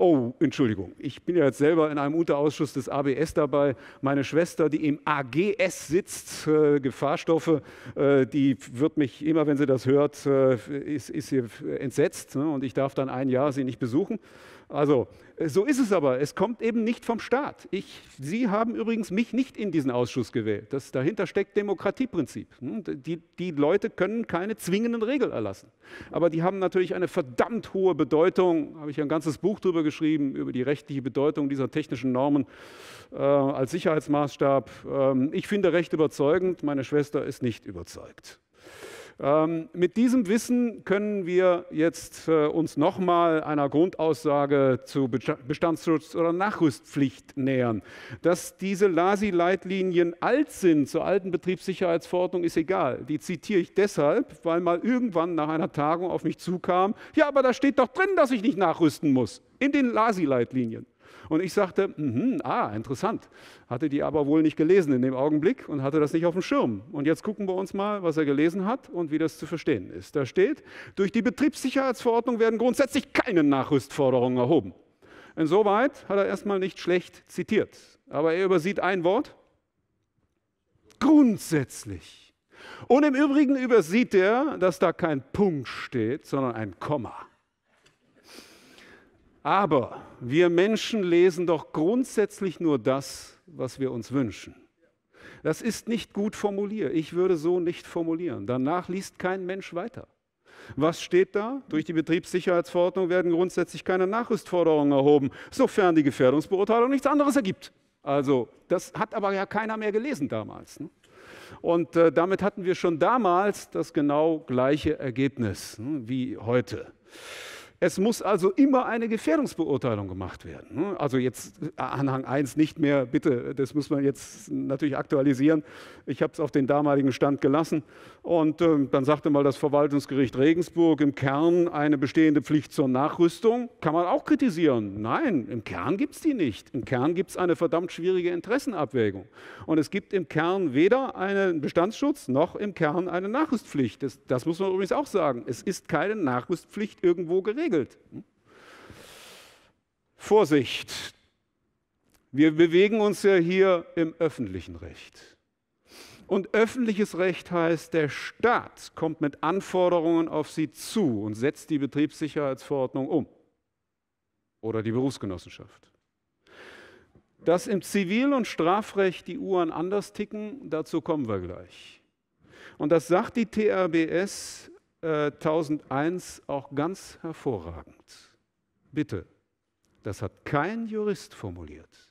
Oh, Entschuldigung, ich bin ja jetzt selber in einem Unterausschuss des ABS dabei. Meine Schwester, die im AGS sitzt, äh, Gefahrstoffe, äh, die wird mich immer, wenn sie das hört, äh, ist, ist hier entsetzt. Ne? Und ich darf dann ein Jahr sie nicht besuchen. Also, so ist es aber. Es kommt eben nicht vom Staat. Ich, Sie haben übrigens mich nicht in diesen Ausschuss gewählt. Das, dahinter steckt Demokratieprinzip. Hm, die, die Leute können keine zwingenden Regeln erlassen. Aber die haben natürlich eine verdammt hohe Bedeutung. Habe ich ein ganzes Buch drüber geschrieben, über die rechtliche Bedeutung dieser technischen Normen äh, als Sicherheitsmaßstab. Ähm, ich finde Recht überzeugend. Meine Schwester ist nicht überzeugt. Ähm, mit diesem Wissen können wir jetzt äh, uns nochmal einer Grundaussage zu Bestandsschutz oder Nachrüstpflicht nähern. Dass diese LASI-Leitlinien alt sind zur alten Betriebssicherheitsverordnung ist egal. Die zitiere ich deshalb, weil mal irgendwann nach einer Tagung auf mich zukam, ja, aber da steht doch drin, dass ich nicht nachrüsten muss in den LASI-Leitlinien. Und ich sagte, mh, ah, interessant. Hatte die aber wohl nicht gelesen in dem Augenblick und hatte das nicht auf dem Schirm. Und jetzt gucken wir uns mal, was er gelesen hat und wie das zu verstehen ist. Da steht, durch die Betriebssicherheitsverordnung werden grundsätzlich keine Nachrüstforderungen erhoben. Insoweit hat er erstmal nicht schlecht zitiert. Aber er übersieht ein Wort. Grundsätzlich. Und im Übrigen übersieht er, dass da kein Punkt steht, sondern ein Komma. Aber wir Menschen lesen doch grundsätzlich nur das, was wir uns wünschen. Das ist nicht gut formuliert. Ich würde so nicht formulieren. Danach liest kein Mensch weiter. Was steht da? Durch die Betriebssicherheitsverordnung werden grundsätzlich keine Nachrüstforderungen erhoben, sofern die Gefährdungsbeurteilung nichts anderes ergibt. Also, das hat aber ja keiner mehr gelesen damals. Ne? Und äh, damit hatten wir schon damals das genau gleiche Ergebnis ne, wie heute. Es muss also immer eine Gefährdungsbeurteilung gemacht werden. Ne? Also jetzt äh, Anhang 1 nicht mehr, bitte, das muss man jetzt natürlich aktualisieren. Ich habe es auf den damaligen Stand gelassen und äh, dann sagte mal das Verwaltungsgericht Regensburg im Kern eine bestehende Pflicht zur Nachrüstung. Kann man auch kritisieren. Nein, im Kern gibt es die nicht. Im Kern gibt es eine verdammt schwierige Interessenabwägung. Und es gibt im Kern weder einen Bestandsschutz noch im Kern eine Nachrüstpflicht. Das, das muss man übrigens auch sagen. Es ist keine Nachrüstpflicht irgendwo geregelt. Hm? Vorsicht. Wir bewegen uns ja hier im öffentlichen Recht. Und öffentliches Recht heißt, der Staat kommt mit Anforderungen auf sie zu und setzt die Betriebssicherheitsverordnung um. Oder die Berufsgenossenschaft. Dass im Zivil- und Strafrecht die Uhren anders ticken, dazu kommen wir gleich. Und das sagt die TRBS äh, 1001 auch ganz hervorragend. Bitte, das hat kein Jurist formuliert.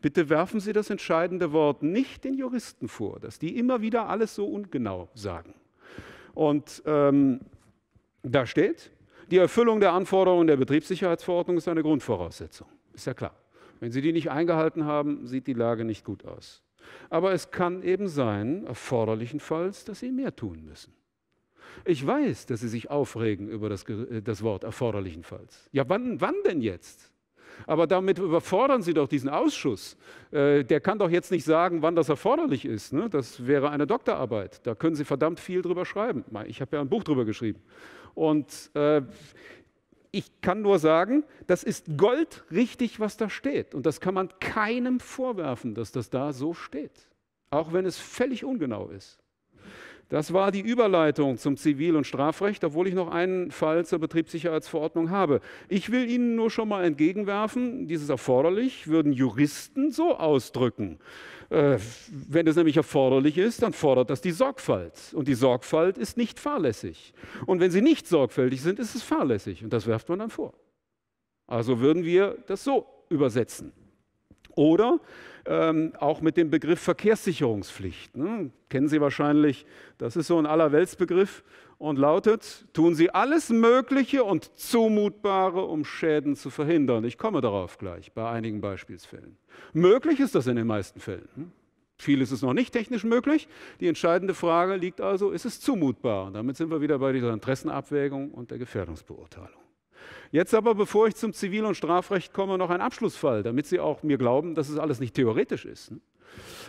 Bitte werfen Sie das entscheidende Wort nicht den Juristen vor, dass die immer wieder alles so ungenau sagen. Und ähm, da steht, die Erfüllung der Anforderungen der Betriebssicherheitsverordnung ist eine Grundvoraussetzung. Ist ja klar. Wenn Sie die nicht eingehalten haben, sieht die Lage nicht gut aus. Aber es kann eben sein, erforderlichenfalls, dass Sie mehr tun müssen. Ich weiß, dass Sie sich aufregen über das, äh, das Wort erforderlichenfalls. Ja, wann, wann denn jetzt? Aber damit überfordern Sie doch diesen Ausschuss. Äh, der kann doch jetzt nicht sagen, wann das erforderlich ist. Ne? Das wäre eine Doktorarbeit. Da können Sie verdammt viel drüber schreiben. Ich habe ja ein Buch drüber geschrieben. Und äh, ich kann nur sagen, das ist goldrichtig, was da steht. Und das kann man keinem vorwerfen, dass das da so steht. Auch wenn es völlig ungenau ist. Das war die Überleitung zum Zivil- und Strafrecht, obwohl ich noch einen Fall zur Betriebssicherheitsverordnung habe. Ich will Ihnen nur schon mal entgegenwerfen, dies ist erforderlich, würden Juristen so ausdrücken. Äh, wenn es nämlich erforderlich ist, dann fordert das die Sorgfalt. Und die Sorgfalt ist nicht fahrlässig. Und wenn sie nicht sorgfältig sind, ist es fahrlässig. Und das werft man dann vor. Also würden wir das so übersetzen. Oder ähm, auch mit dem Begriff Verkehrssicherungspflicht. Ne? Kennen Sie wahrscheinlich, das ist so ein Allerweltsbegriff und lautet, tun Sie alles Mögliche und Zumutbare, um Schäden zu verhindern. Ich komme darauf gleich bei einigen Beispielsfällen. Möglich ist das in den meisten Fällen. Ne? Hm? Vieles ist noch nicht technisch möglich. Die entscheidende Frage liegt also, ist es zumutbar? Und damit sind wir wieder bei dieser Interessenabwägung und der Gefährdungsbeurteilung. Jetzt aber, bevor ich zum Zivil- und Strafrecht komme, noch ein Abschlussfall, damit Sie auch mir glauben, dass es alles nicht theoretisch ist. Ne?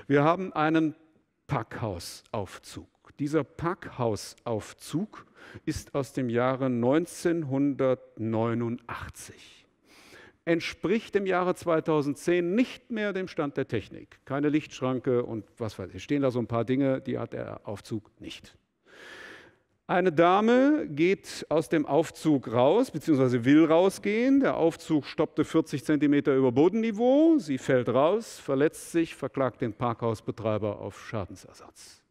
Wir haben einen Packhausaufzug. Dieser Packhausaufzug ist aus dem Jahre 1989 entspricht im Jahre 2010 nicht mehr dem Stand der Technik. Keine Lichtschranke und was weiß ich. Stehen da so ein paar Dinge, die hat der Aufzug nicht. Eine Dame geht aus dem Aufzug raus, beziehungsweise will rausgehen. Der Aufzug stoppte 40 Zentimeter über Bodenniveau. Sie fällt raus, verletzt sich, verklagt den Parkhausbetreiber auf Schadensersatz.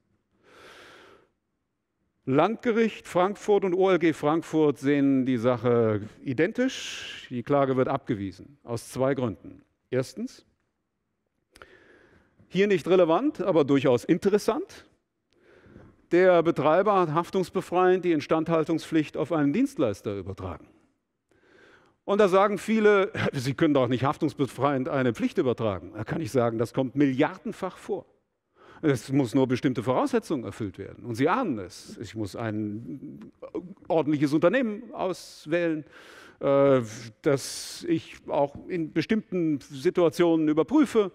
Landgericht Frankfurt und OLG Frankfurt sehen die Sache identisch. Die Klage wird abgewiesen, aus zwei Gründen. Erstens, hier nicht relevant, aber durchaus interessant. Der Betreiber hat haftungsbefreiend die Instandhaltungspflicht auf einen Dienstleister übertragen. Und da sagen viele, Sie können doch nicht haftungsbefreiend eine Pflicht übertragen. Da kann ich sagen, das kommt milliardenfach vor. Es muss nur bestimmte Voraussetzungen erfüllt werden. Und Sie ahnen es. Ich muss ein ordentliches Unternehmen auswählen, äh, das ich auch in bestimmten Situationen überprüfe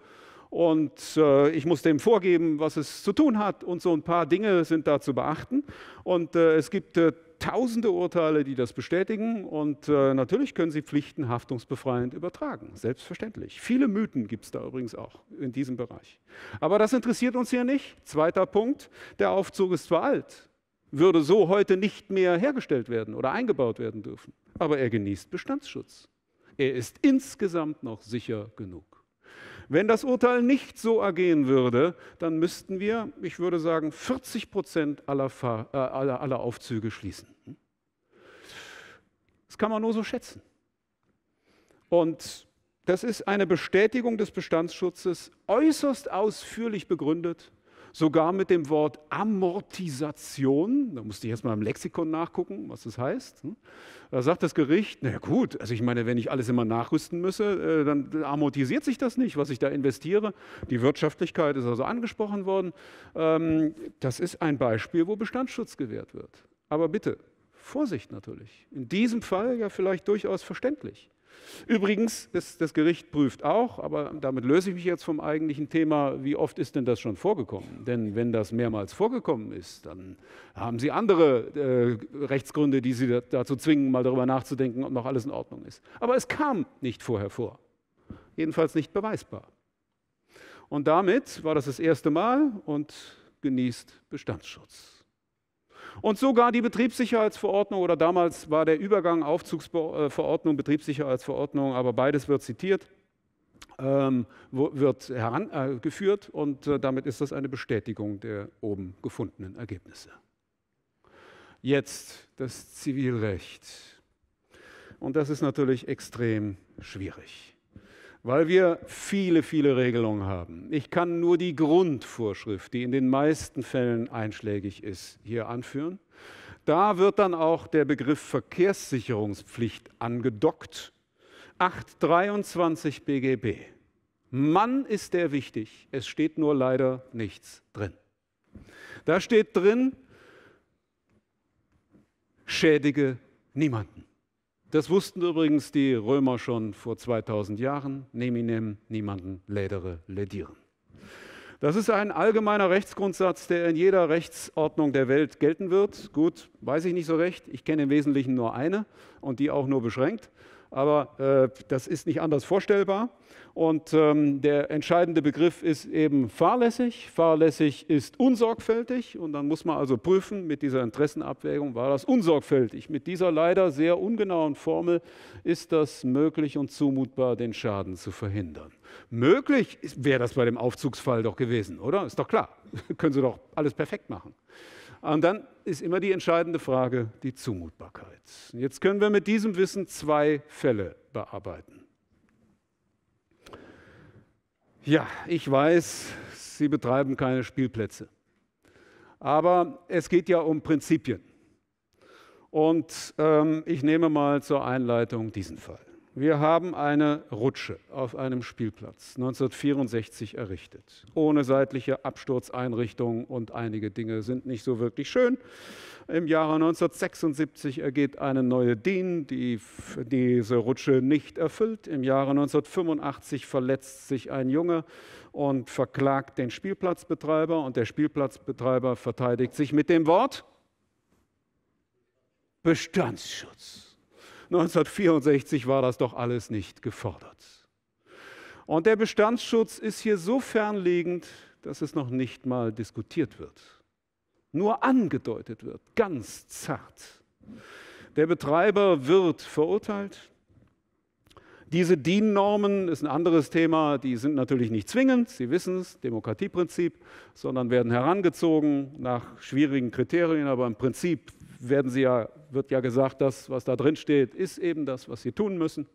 und äh, ich muss dem vorgeben, was es zu tun hat und so ein paar Dinge sind da zu beachten. Und äh, es gibt äh, tausende Urteile, die das bestätigen und äh, natürlich können sie Pflichten haftungsbefreiend übertragen, selbstverständlich. Viele Mythen gibt es da übrigens auch in diesem Bereich. Aber das interessiert uns hier nicht. Zweiter Punkt, der Aufzug ist zwar alt, würde so heute nicht mehr hergestellt werden oder eingebaut werden dürfen, aber er genießt Bestandsschutz. Er ist insgesamt noch sicher genug. Wenn das Urteil nicht so ergehen würde, dann müssten wir, ich würde sagen, 40 Prozent aller, äh, aller, aller Aufzüge schließen. Das kann man nur so schätzen. Und das ist eine Bestätigung des Bestandsschutzes, äußerst ausführlich begründet sogar mit dem Wort Amortisation. Da musste ich jetzt mal im Lexikon nachgucken, was das heißt. Ne? Da sagt das Gericht, na gut, also ich meine, wenn ich alles immer nachrüsten müsse, äh, dann amortisiert sich das nicht, was ich da investiere. Die Wirtschaftlichkeit ist also angesprochen worden. Ähm, das ist ein Beispiel, wo Bestandsschutz gewährt wird. Aber bitte, Vorsicht natürlich. In diesem Fall ja vielleicht durchaus verständlich. Übrigens, das, das Gericht prüft auch, aber damit löse ich mich jetzt vom eigentlichen Thema, wie oft ist denn das schon vorgekommen? Denn wenn das mehrmals vorgekommen ist, dann haben Sie andere äh, Rechtsgründe, die Sie dazu zwingen, mal darüber nachzudenken, ob noch alles in Ordnung ist. Aber es kam nicht vorher vor, jedenfalls nicht beweisbar. Und damit war das das erste Mal und genießt Bestandsschutz. Und sogar die Betriebssicherheitsverordnung oder damals war der Übergang Aufzugsverordnung, äh, Betriebssicherheitsverordnung, aber beides wird zitiert, ähm, wird herangeführt äh, und äh, damit ist das eine Bestätigung der oben gefundenen Ergebnisse. Jetzt das Zivilrecht. Und das ist natürlich extrem schwierig weil wir viele, viele Regelungen haben. Ich kann nur die Grundvorschrift, die in den meisten Fällen einschlägig ist, hier anführen. Da wird dann auch der Begriff Verkehrssicherungspflicht angedockt. 823 BGB. Mann ist der wichtig, es steht nur leider nichts drin. Da steht drin, schädige niemanden. Das wussten übrigens die Römer schon vor 2000 Jahren. Nemi nem, niemanden lädere, lädieren. Das ist ein allgemeiner Rechtsgrundsatz, der in jeder Rechtsordnung der Welt gelten wird. Gut, weiß ich nicht so recht. Ich kenne im Wesentlichen nur eine und die auch nur beschränkt aber äh, das ist nicht anders vorstellbar. Und ähm, der entscheidende Begriff ist eben fahrlässig. Fahrlässig ist unsorgfältig und dann muss man also prüfen, mit dieser Interessenabwägung war das unsorgfältig. Mit dieser leider sehr ungenauen Formel ist das möglich und zumutbar, den Schaden zu verhindern. Möglich wäre das bei dem Aufzugsfall doch gewesen, oder? Ist doch klar. Können Sie doch alles perfekt machen. Und dann ist immer die entscheidende Frage die Zumutbarkeit. Jetzt können wir mit diesem Wissen zwei Fälle bearbeiten. Ja, ich weiß, Sie betreiben keine Spielplätze. Aber es geht ja um Prinzipien. Und ähm, ich nehme mal zur Einleitung diesen Fall. Wir haben eine Rutsche auf einem Spielplatz 1964 errichtet. Ohne seitliche Absturzeinrichtung und einige Dinge sind nicht so wirklich schön. Im Jahre 1976 ergeht eine neue DIN, die diese Rutsche nicht erfüllt. Im Jahre 1985 verletzt sich ein Junge und verklagt den Spielplatzbetreiber und der Spielplatzbetreiber verteidigt sich mit dem Wort Bestandsschutz. 1964 war das doch alles nicht gefordert. Und der Bestandsschutz ist hier so fernliegend, dass es noch nicht mal diskutiert wird. Nur angedeutet wird, ganz zart. Der Betreiber wird verurteilt. Diese DIN-Normen ist ein anderes Thema, die sind natürlich nicht zwingend, Sie wissen es, Demokratieprinzip, sondern werden herangezogen nach schwierigen Kriterien, aber im Prinzip werden sie ja, wird ja gesagt, das, was da drin steht, ist eben das, was sie tun müssen.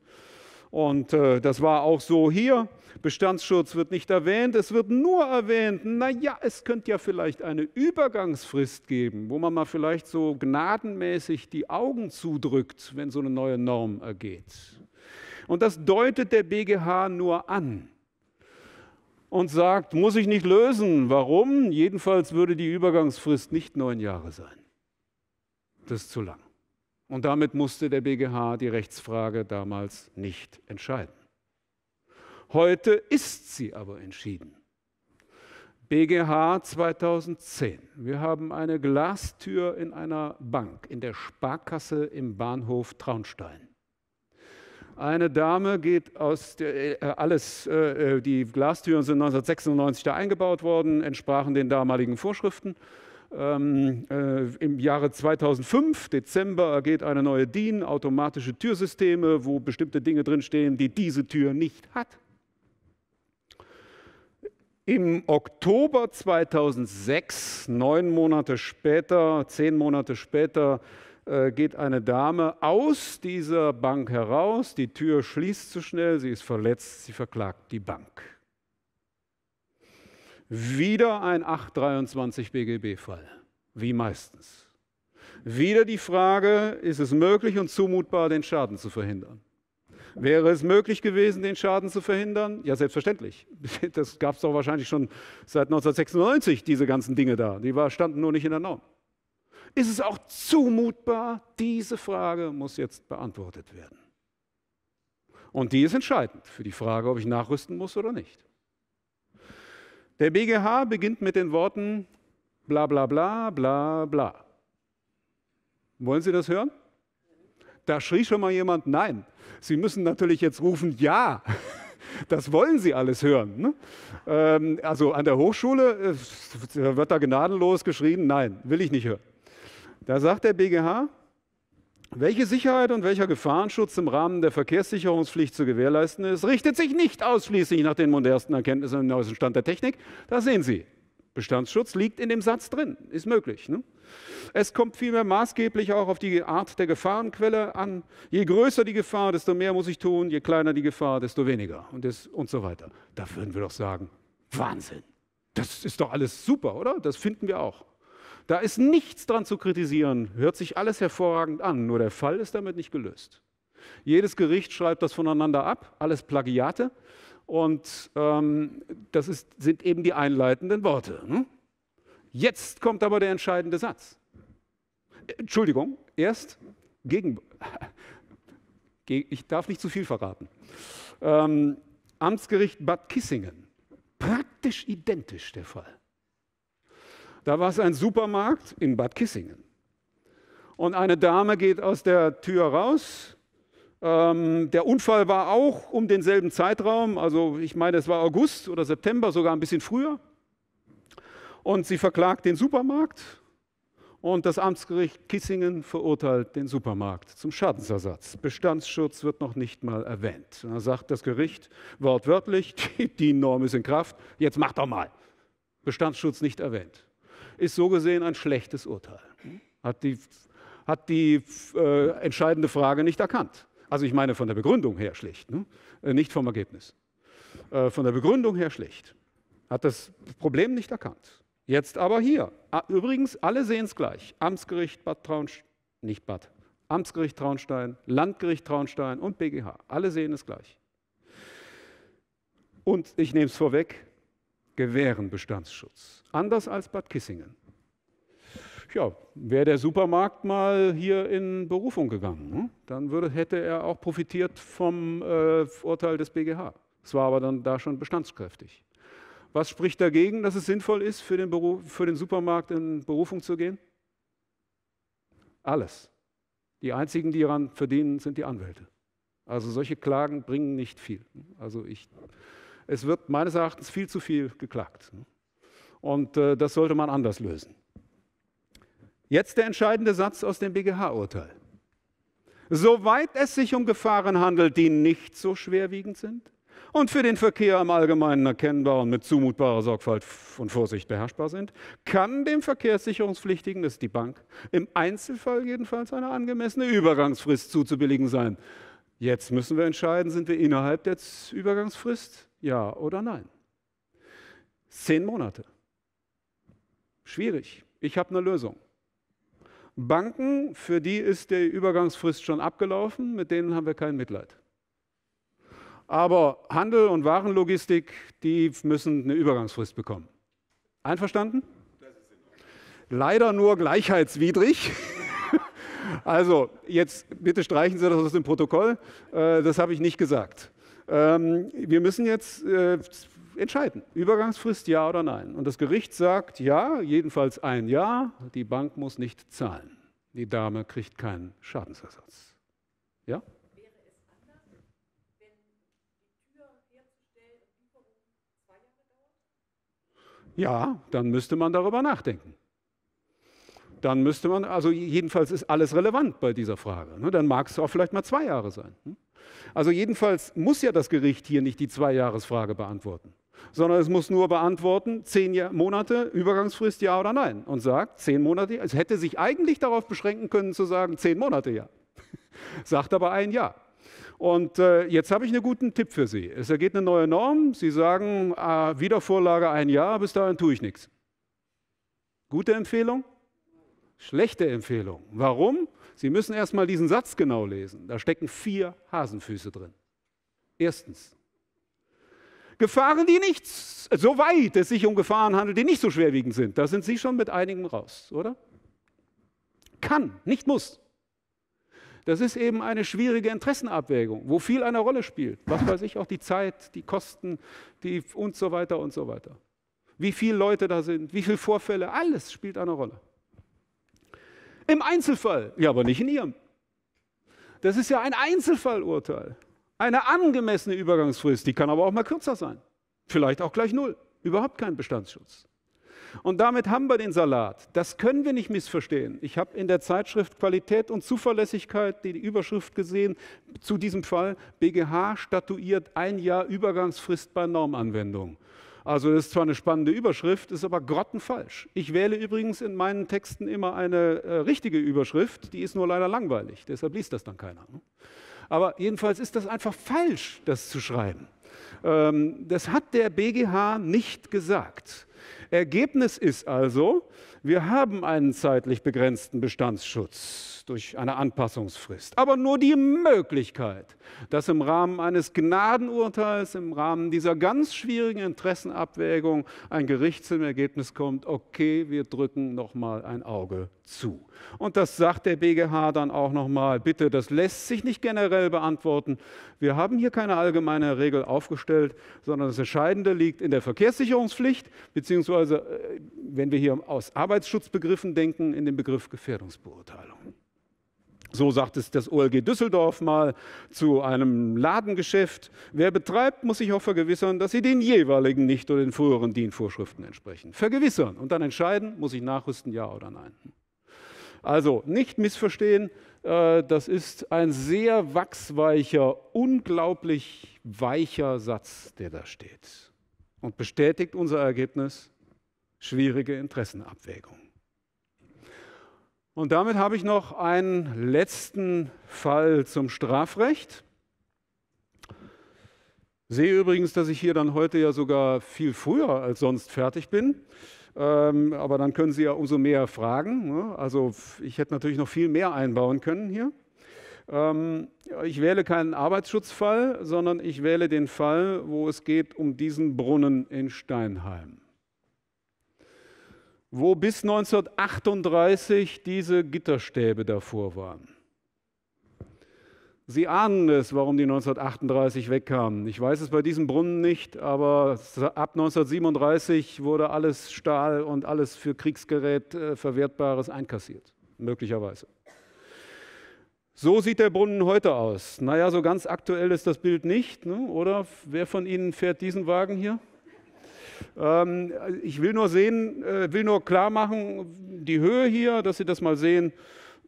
Und äh, das war auch so hier. Bestandsschutz wird nicht erwähnt. Es wird nur erwähnt, naja, es könnte ja vielleicht eine Übergangsfrist geben, wo man mal vielleicht so gnadenmäßig die Augen zudrückt, wenn so eine neue Norm ergeht. Und das deutet der BGH nur an und sagt, muss ich nicht lösen. Warum? Jedenfalls würde die Übergangsfrist nicht neun Jahre sein das ist zu lang. Und damit musste der BGH die Rechtsfrage damals nicht entscheiden. Heute ist sie aber entschieden. BGH 2010. Wir haben eine Glastür in einer Bank, in der Sparkasse im Bahnhof Traunstein. Eine Dame geht aus der, äh, alles, äh, äh die Glastüren sind 1996 da eingebaut worden, entsprachen den damaligen Vorschriften. Ähm, äh, Im Jahre 2005, Dezember, geht eine neue DIN, automatische Türsysteme, wo bestimmte Dinge drinstehen, die diese Tür nicht hat. Im Oktober 2006, neun Monate später, zehn Monate später, äh, geht eine Dame aus dieser Bank heraus. Die Tür schließt zu schnell, sie ist verletzt, sie verklagt die Bank. Wieder ein 823 BGB-Fall, wie meistens. Wieder die Frage, ist es möglich und zumutbar, den Schaden zu verhindern? Wäre es möglich gewesen, den Schaden zu verhindern? Ja, selbstverständlich. Das gab es doch wahrscheinlich schon seit 1996, diese ganzen Dinge da. Die standen nur nicht in der Norm. Ist es auch zumutbar? Diese Frage muss jetzt beantwortet werden. Und die ist entscheidend für die Frage, ob ich nachrüsten muss oder nicht. Der BGH beginnt mit den Worten bla bla bla bla bla. Wollen Sie das hören? Da schrie schon mal jemand Nein. Sie müssen natürlich jetzt rufen Ja. Das wollen Sie alles hören. Ne? Ähm, also an der Hochschule äh, wird da gnadenlos geschrien Nein, will ich nicht hören. Da sagt der BGH, welche Sicherheit und welcher Gefahrenschutz im Rahmen der Verkehrssicherungspflicht zu gewährleisten ist, richtet sich nicht ausschließlich nach den modernsten Erkenntnissen im neuesten Stand der Technik. Da sehen Sie, Bestandsschutz liegt in dem Satz drin, ist möglich. Ne? Es kommt vielmehr maßgeblich auch auf die Art der Gefahrenquelle an. Je größer die Gefahr, desto mehr muss ich tun, je kleiner die Gefahr, desto weniger und, des, und so weiter. Da würden wir doch sagen, Wahnsinn. Das ist doch alles super, oder? Das finden wir auch. Da ist nichts dran zu kritisieren, hört sich alles hervorragend an, nur der Fall ist damit nicht gelöst. Jedes Gericht schreibt das voneinander ab, alles Plagiate und ähm, das ist, sind eben die einleitenden Worte. Ne? Jetzt kommt aber der entscheidende Satz. Äh, Entschuldigung, erst gegen. Ich darf nicht zu viel verraten. Ähm, Amtsgericht Bad Kissingen. Praktisch identisch der Fall. Da war es ein Supermarkt in Bad Kissingen. Und eine Dame geht aus der Tür raus. Ähm, der Unfall war auch um denselben Zeitraum. Also ich meine, es war August oder September, sogar ein bisschen früher. Und sie verklagt den Supermarkt. Und das Amtsgericht Kissingen verurteilt den Supermarkt zum Schadensersatz. Bestandsschutz wird noch nicht mal erwähnt. Da sagt das Gericht wortwörtlich, die Norm ist in Kraft, jetzt mach doch mal. Bestandsschutz nicht erwähnt ist so gesehen ein schlechtes Urteil. Hat die, hat die äh, entscheidende Frage nicht erkannt. Also ich meine von der Begründung her schlecht, ne? Äh, nicht vom Ergebnis. Äh, von der Begründung her schlecht. Hat das Problem nicht erkannt. Jetzt aber hier. Ah, übrigens, alle sehen es gleich. Amtsgericht Bad Traunstein, nicht Bad, Amtsgericht Traunstein, Landgericht Traunstein und BGH. Alle sehen es gleich. Und ich nehme es vorweg, gewähren Bestandsschutz. Anders als Bad Kissingen. Ja, wäre der Supermarkt mal hier in Berufung gegangen, ne? dann würde, hätte er auch profitiert vom äh, Urteil des BGH. Es war aber dann da schon bestandskräftig. Was spricht dagegen, dass es sinnvoll ist, für den, Beruf, für den Supermarkt in Berufung zu gehen? Alles. Die einzigen, die daran verdienen, sind die Anwälte. Also solche Klagen bringen nicht viel. Also ich es wird meines Erachtens viel zu viel geklagt. Und äh, das sollte man anders lösen. Jetzt der entscheidende Satz aus dem BGH-Urteil. Soweit es sich um Gefahren handelt, die nicht so schwerwiegend sind und für den Verkehr im Allgemeinen erkennbar und mit zumutbarer Sorgfalt und Vorsicht beherrschbar sind, kann dem Verkehrssicherungspflichtigen, das ist die Bank, im Einzelfall jedenfalls eine angemessene Übergangsfrist zuzubilligen sein. Jetzt müssen wir entscheiden, sind wir innerhalb der Übergangsfrist ja oder nein? Zehn Monate. Schwierig. Ich habe eine Lösung. Banken, für die ist die Übergangsfrist schon abgelaufen, mit denen haben wir kein Mitleid. Aber Handel und Warenlogistik, die müssen eine Übergangsfrist bekommen. Einverstanden? Leider nur gleichheitswidrig. Also, jetzt bitte streichen Sie das aus dem Protokoll. Äh, das habe ich nicht gesagt ähm, wir müssen jetzt äh, entscheiden, Übergangsfrist ja oder nein. Und das Gericht sagt ja, jedenfalls ein Ja, die Bank muss nicht zahlen. Die Dame kriegt keinen Schadensersatz. Ja? Ja, dann müsste man darüber nachdenken dann müsste man, also jedenfalls ist alles relevant bei dieser Frage. Ne? Dann mag es auch vielleicht mal zwei Jahre sein. Ne? Also jedenfalls muss ja das Gericht hier nicht die Zweijahresfrage beantworten, sondern es muss nur beantworten, zehn Jahr, Monate, Übergangsfrist ja oder nein. Und sagt, zehn Monate, es hätte sich eigentlich darauf beschränken können zu sagen, zehn Monate ja. sagt aber ein Ja. Und äh, jetzt habe ich einen guten Tipp für Sie. Es ergeht eine neue Norm. Sie sagen, äh, Wiedervorlage ein Jahr, bis dahin tue ich nichts. Gute Empfehlung? Schlechte Empfehlung. Warum? Sie müssen erstmal diesen Satz genau lesen. Da stecken vier Hasenfüße drin. Erstens. Gefahren, die nicht, soweit es sich um Gefahren handelt, die nicht so schwerwiegend sind, da sind Sie schon mit einigen raus, oder? Kann, nicht muss. Das ist eben eine schwierige Interessenabwägung, wo viel eine Rolle spielt. Was weiß ich, auch die Zeit, die Kosten, die und so weiter und so weiter. Wie viele Leute da sind, wie viele Vorfälle, alles spielt eine Rolle. Im Einzelfall, ja, aber nicht in Ihrem. Das ist ja ein Einzelfallurteil. Eine angemessene Übergangsfrist, die kann aber auch mal kürzer sein. Vielleicht auch gleich null. Überhaupt kein Bestandsschutz. Und damit haben wir den Salat. Das können wir nicht missverstehen. Ich habe in der Zeitschrift Qualität und Zuverlässigkeit die Überschrift gesehen zu diesem Fall. BGH statuiert ein Jahr Übergangsfrist bei Normanwendung. Also das ist zwar eine spannende Überschrift, ist aber grottenfalsch. Ich wähle übrigens in meinen Texten immer eine äh, richtige Überschrift, die ist nur leider langweilig, deshalb liest das dann keiner. Ne? Aber jedenfalls ist das einfach falsch, das zu schreiben. Ähm, das hat der BGH nicht gesagt. Ergebnis ist also, wir haben einen zeitlich begrenzten Bestandsschutz durch eine Anpassungsfrist, aber nur die Möglichkeit, dass im Rahmen eines Gnadenurteils, im Rahmen dieser ganz schwierigen Interessenabwägung ein Gericht zum Ergebnis kommt, okay, wir drücken noch mal ein Auge zu. Und das sagt der BGH dann auch noch mal, bitte, das lässt sich nicht generell beantworten. Wir haben hier keine allgemeine Regel aufgestellt, sondern das Entscheidende liegt in der Verkehrssicherungspflicht, beziehungsweise äh, wenn wir hier aus Arbeit Arbeitsschutzbegriffen denken, in den Begriff Gefährdungsbeurteilung. So sagt es das OLG Düsseldorf mal zu einem Ladengeschäft. Wer betreibt, muss sich auch vergewissern, dass sie den jeweiligen nicht oder den früheren Dienvorschriften entsprechen. Vergewissern und dann entscheiden, muss ich nachrüsten, ja oder nein. Also nicht missverstehen, äh, das ist ein sehr wachsweicher, unglaublich weicher Satz, der da steht und bestätigt unser Ergebnis schwierige Interessenabwägung. Und damit habe ich noch einen letzten Fall zum Strafrecht. Sehe übrigens, dass ich hier dann heute ja sogar viel früher als sonst fertig bin. Ähm, aber dann können Sie ja umso mehr fragen. Ne? Also ich hätte natürlich noch viel mehr einbauen können hier. Ähm, ich wähle keinen Arbeitsschutzfall, sondern ich wähle den Fall, wo es geht um diesen Brunnen in Steinheim wo bis 1938 diese Gitterstäbe davor waren. Sie ahnen es, warum die 1938 wegkamen. Ich weiß es bei diesem Brunnen nicht, aber ab 1937 wurde alles Stahl und alles für Kriegsgerät äh, Verwertbares einkassiert, möglicherweise. So sieht der Brunnen heute aus. Naja, so ganz aktuell ist das Bild nicht, ne? oder? Wer von Ihnen fährt diesen Wagen hier? Ähm, ich will nur sehen, äh, will nur klar machen, die Höhe hier, dass Sie das mal sehen,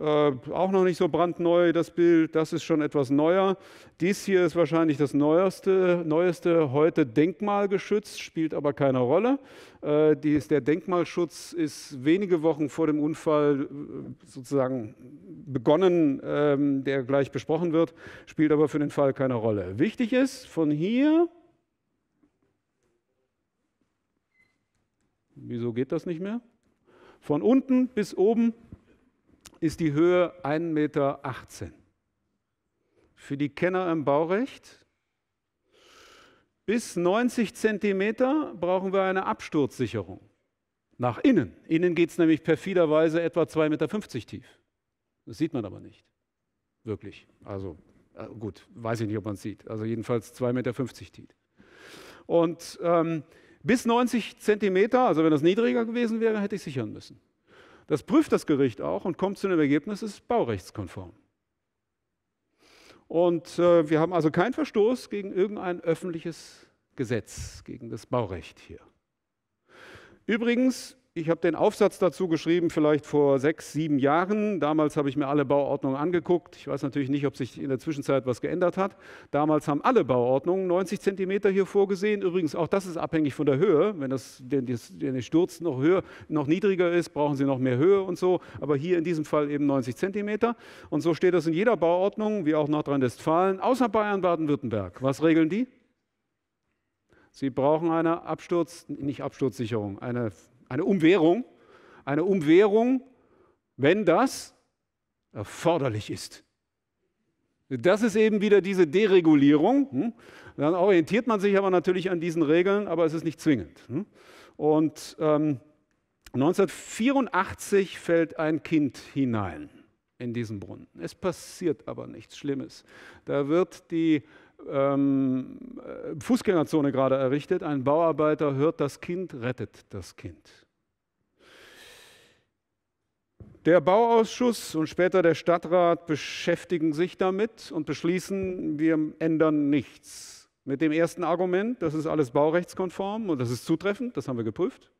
äh, auch noch nicht so brandneu, das Bild, das ist schon etwas neuer. Dies hier ist wahrscheinlich das neueste, neueste heute denkmalgeschützt, spielt aber keine Rolle. Äh, dies, der Denkmalschutz ist wenige Wochen vor dem Unfall sozusagen begonnen, ähm, der gleich besprochen wird, spielt aber für den Fall keine Rolle. Wichtig ist, von hier Wieso geht das nicht mehr? Von unten bis oben ist die Höhe 1,18 Meter. Für die Kenner im Baurecht, bis 90 Zentimeter brauchen wir eine Absturzsicherung. Nach innen. Innen geht es nämlich perfiderweise etwa 2,50 Meter tief. Das sieht man aber nicht. Wirklich. Also äh, gut, weiß ich nicht, ob man es sieht. Also jedenfalls 2,50 Meter tief. Und ähm, bis 90 Zentimeter, also wenn das niedriger gewesen wäre, hätte ich sichern müssen. Das prüft das Gericht auch und kommt zu dem Ergebnis, es ist baurechtskonform. Und äh, wir haben also keinen Verstoß gegen irgendein öffentliches Gesetz, gegen das Baurecht hier. Übrigens, ich habe den Aufsatz dazu geschrieben, vielleicht vor sechs, sieben Jahren. Damals habe ich mir alle Bauordnungen angeguckt. Ich weiß natürlich nicht, ob sich in der Zwischenzeit was geändert hat. Damals haben alle Bauordnungen 90 Zentimeter hier vorgesehen. Übrigens, auch das ist abhängig von der Höhe. Wenn das, der, der Sturz noch, höher, noch niedriger ist, brauchen Sie noch mehr Höhe und so. Aber hier in diesem Fall eben 90 Zentimeter. Und so steht das in jeder Bauordnung, wie auch Nordrhein-Westfalen, außer Bayern, Baden-Württemberg. Was regeln die? Sie brauchen eine Absturz, nicht Absturzsicherung, eine eine Umwährung. Eine Umwährung, wenn das erforderlich ist. Das ist eben wieder diese Deregulierung. Hm? Dann orientiert man sich aber natürlich an diesen Regeln, aber es ist nicht zwingend. Hm? Und ähm, 1984 fällt ein Kind hinein in diesen Brunnen. Es passiert aber nichts Schlimmes. Da wird die ähm, äh, Fußgängerzone gerade errichtet. Ein Bauarbeiter hört das Kind, rettet das Kind. Der Bauausschuss und später der Stadtrat beschäftigen sich damit und beschließen, wir ändern nichts. Mit dem ersten Argument, das ist alles baurechtskonform und das ist zutreffend, das haben wir geprüft.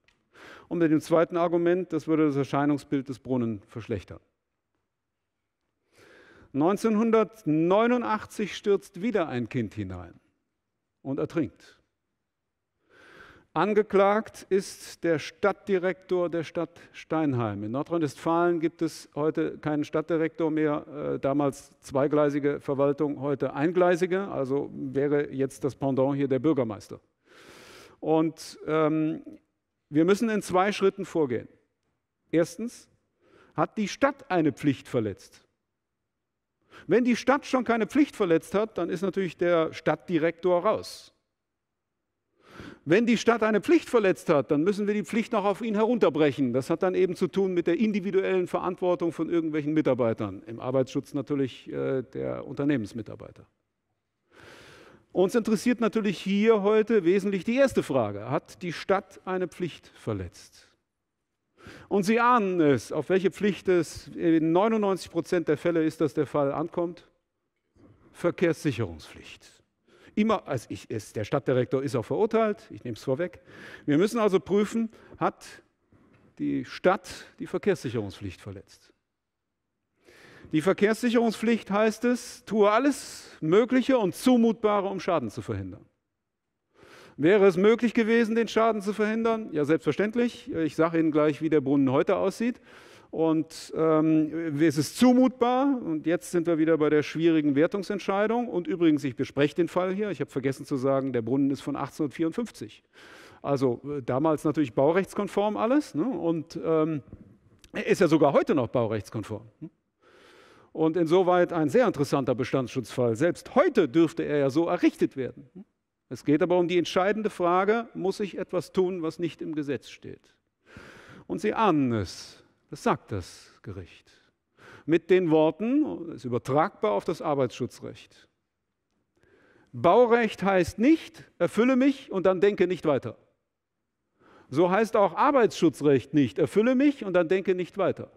Und mit dem zweiten Argument, das würde das Erscheinungsbild des Brunnen verschlechtern. 1989 stürzt wieder ein Kind hinein und ertrinkt. Angeklagt ist der Stadtdirektor der Stadt Steinheim. In Nordrhein-Westfalen gibt es heute keinen Stadtdirektor mehr, äh, damals zweigleisige Verwaltung, heute eingleisige, also wäre jetzt das Pendant hier der Bürgermeister. Und ähm, wir müssen in zwei Schritten vorgehen. Erstens, hat die Stadt eine Pflicht verletzt? Wenn die Stadt schon keine Pflicht verletzt hat, dann ist natürlich der Stadtdirektor raus. Wenn die Stadt eine Pflicht verletzt hat, dann müssen wir die Pflicht noch auf ihn herunterbrechen. Das hat dann eben zu tun mit der individuellen Verantwortung von irgendwelchen Mitarbeitern. Im Arbeitsschutz natürlich äh, der Unternehmensmitarbeiter. Uns interessiert natürlich hier heute wesentlich die erste Frage. Hat die Stadt eine Pflicht verletzt? Und sie ahnen es, auf welche Pflicht es in 99 Prozent der Fälle ist dass der Fall ankommt. Verkehrssicherungspflicht. Immer, also ich, ist, der Stadtdirektor ist auch verurteilt, ich nehme es vorweg. Wir müssen also prüfen, hat die Stadt die Verkehrssicherungspflicht verletzt? Die Verkehrssicherungspflicht heißt es, tue alles Mögliche und Zumutbare, um Schaden zu verhindern. Wäre es möglich gewesen, den Schaden zu verhindern? Ja, selbstverständlich. Ich sage Ihnen gleich, wie der Brunnen heute aussieht. Und ähm, es ist zumutbar. Und jetzt sind wir wieder bei der schwierigen Wertungsentscheidung. Und übrigens, ich bespreche den Fall hier. Ich habe vergessen zu sagen, der Brunnen ist von 1854. Also äh, damals natürlich baurechtskonform alles. Ne? Und ähm, ist ja sogar heute noch baurechtskonform. Hm? Und insoweit ein sehr interessanter Bestandsschutzfall. Selbst heute dürfte er ja so errichtet werden. Hm? Es geht aber um die entscheidende Frage, muss ich etwas tun, was nicht im Gesetz steht? Und sie ahnen es, das sagt das Gericht. Mit den Worten, ist übertragbar auf das Arbeitsschutzrecht. Baurecht heißt nicht, erfülle mich und dann denke nicht weiter. So heißt auch Arbeitsschutzrecht nicht, erfülle mich und dann denke nicht weiter.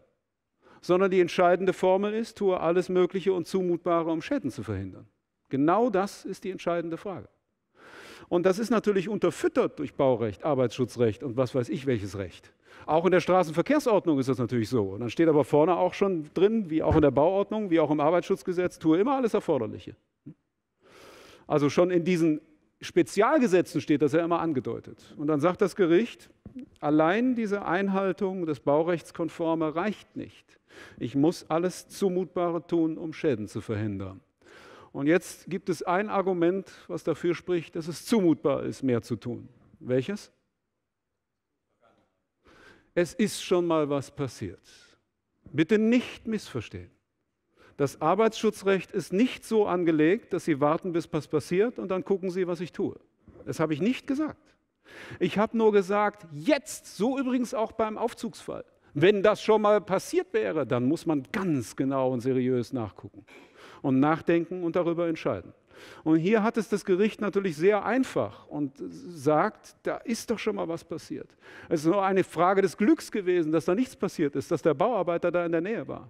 Sondern die entscheidende Formel ist, tue alles Mögliche und Zumutbare, um Schäden zu verhindern. Genau das ist die entscheidende Frage. Und das ist natürlich unterfüttert durch Baurecht, Arbeitsschutzrecht und was weiß ich welches Recht. Auch in der Straßenverkehrsordnung ist das natürlich so. Und dann steht aber vorne auch schon drin, wie auch in der Bauordnung, wie auch im Arbeitsschutzgesetz, tue immer alles Erforderliche. Also schon in diesen Spezialgesetzen steht das ja immer angedeutet. Und dann sagt das Gericht, allein diese Einhaltung des Baurechtskonforme reicht nicht. Ich muss alles Zumutbare tun, um Schäden zu verhindern. Und jetzt gibt es ein Argument, was dafür spricht, dass es zumutbar ist, mehr zu tun. Welches? Es ist schon mal was passiert. Bitte nicht missverstehen. Das Arbeitsschutzrecht ist nicht so angelegt, dass Sie warten, bis was passiert und dann gucken Sie, was ich tue. Das habe ich nicht gesagt. Ich habe nur gesagt, jetzt, so übrigens auch beim Aufzugsfall. Wenn das schon mal passiert wäre, dann muss man ganz genau und seriös nachgucken und nachdenken und darüber entscheiden. Und hier hat es das Gericht natürlich sehr einfach und sagt, da ist doch schon mal was passiert. Es ist nur eine Frage des Glücks gewesen, dass da nichts passiert ist, dass der Bauarbeiter da in der Nähe war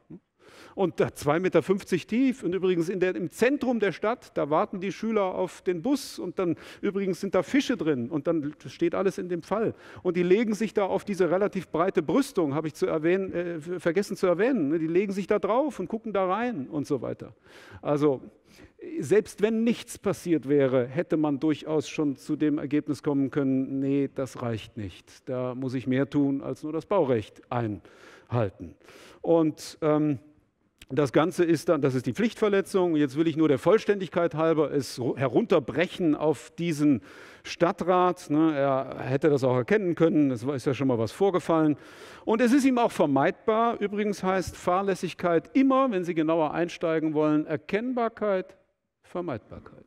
und 2,50 Meter tief. Und übrigens der, im Zentrum der Stadt, da warten die Schüler auf den Bus und dann übrigens sind da Fische drin und dann steht alles in dem Fall. Und die legen sich da auf diese relativ breite Brüstung, habe ich zu erwähnen, äh, vergessen zu erwähnen. Ne? Die legen sich da drauf und gucken da rein und so weiter. Also selbst wenn nichts passiert wäre, hätte man durchaus schon zu dem Ergebnis kommen können, nee, das reicht nicht. Da muss ich mehr tun, als nur das Baurecht einhalten. Und ähm, das Ganze ist dann, das ist die Pflichtverletzung. Jetzt will ich nur der Vollständigkeit halber es herunterbrechen auf diesen Stadtrat. Ne? Er hätte das auch erkennen können, es ist ja schon mal was vorgefallen. Und es ist ihm auch vermeidbar. Übrigens heißt Fahrlässigkeit immer, wenn Sie genauer einsteigen wollen, Erkennbarkeit, Vermeidbarkeit.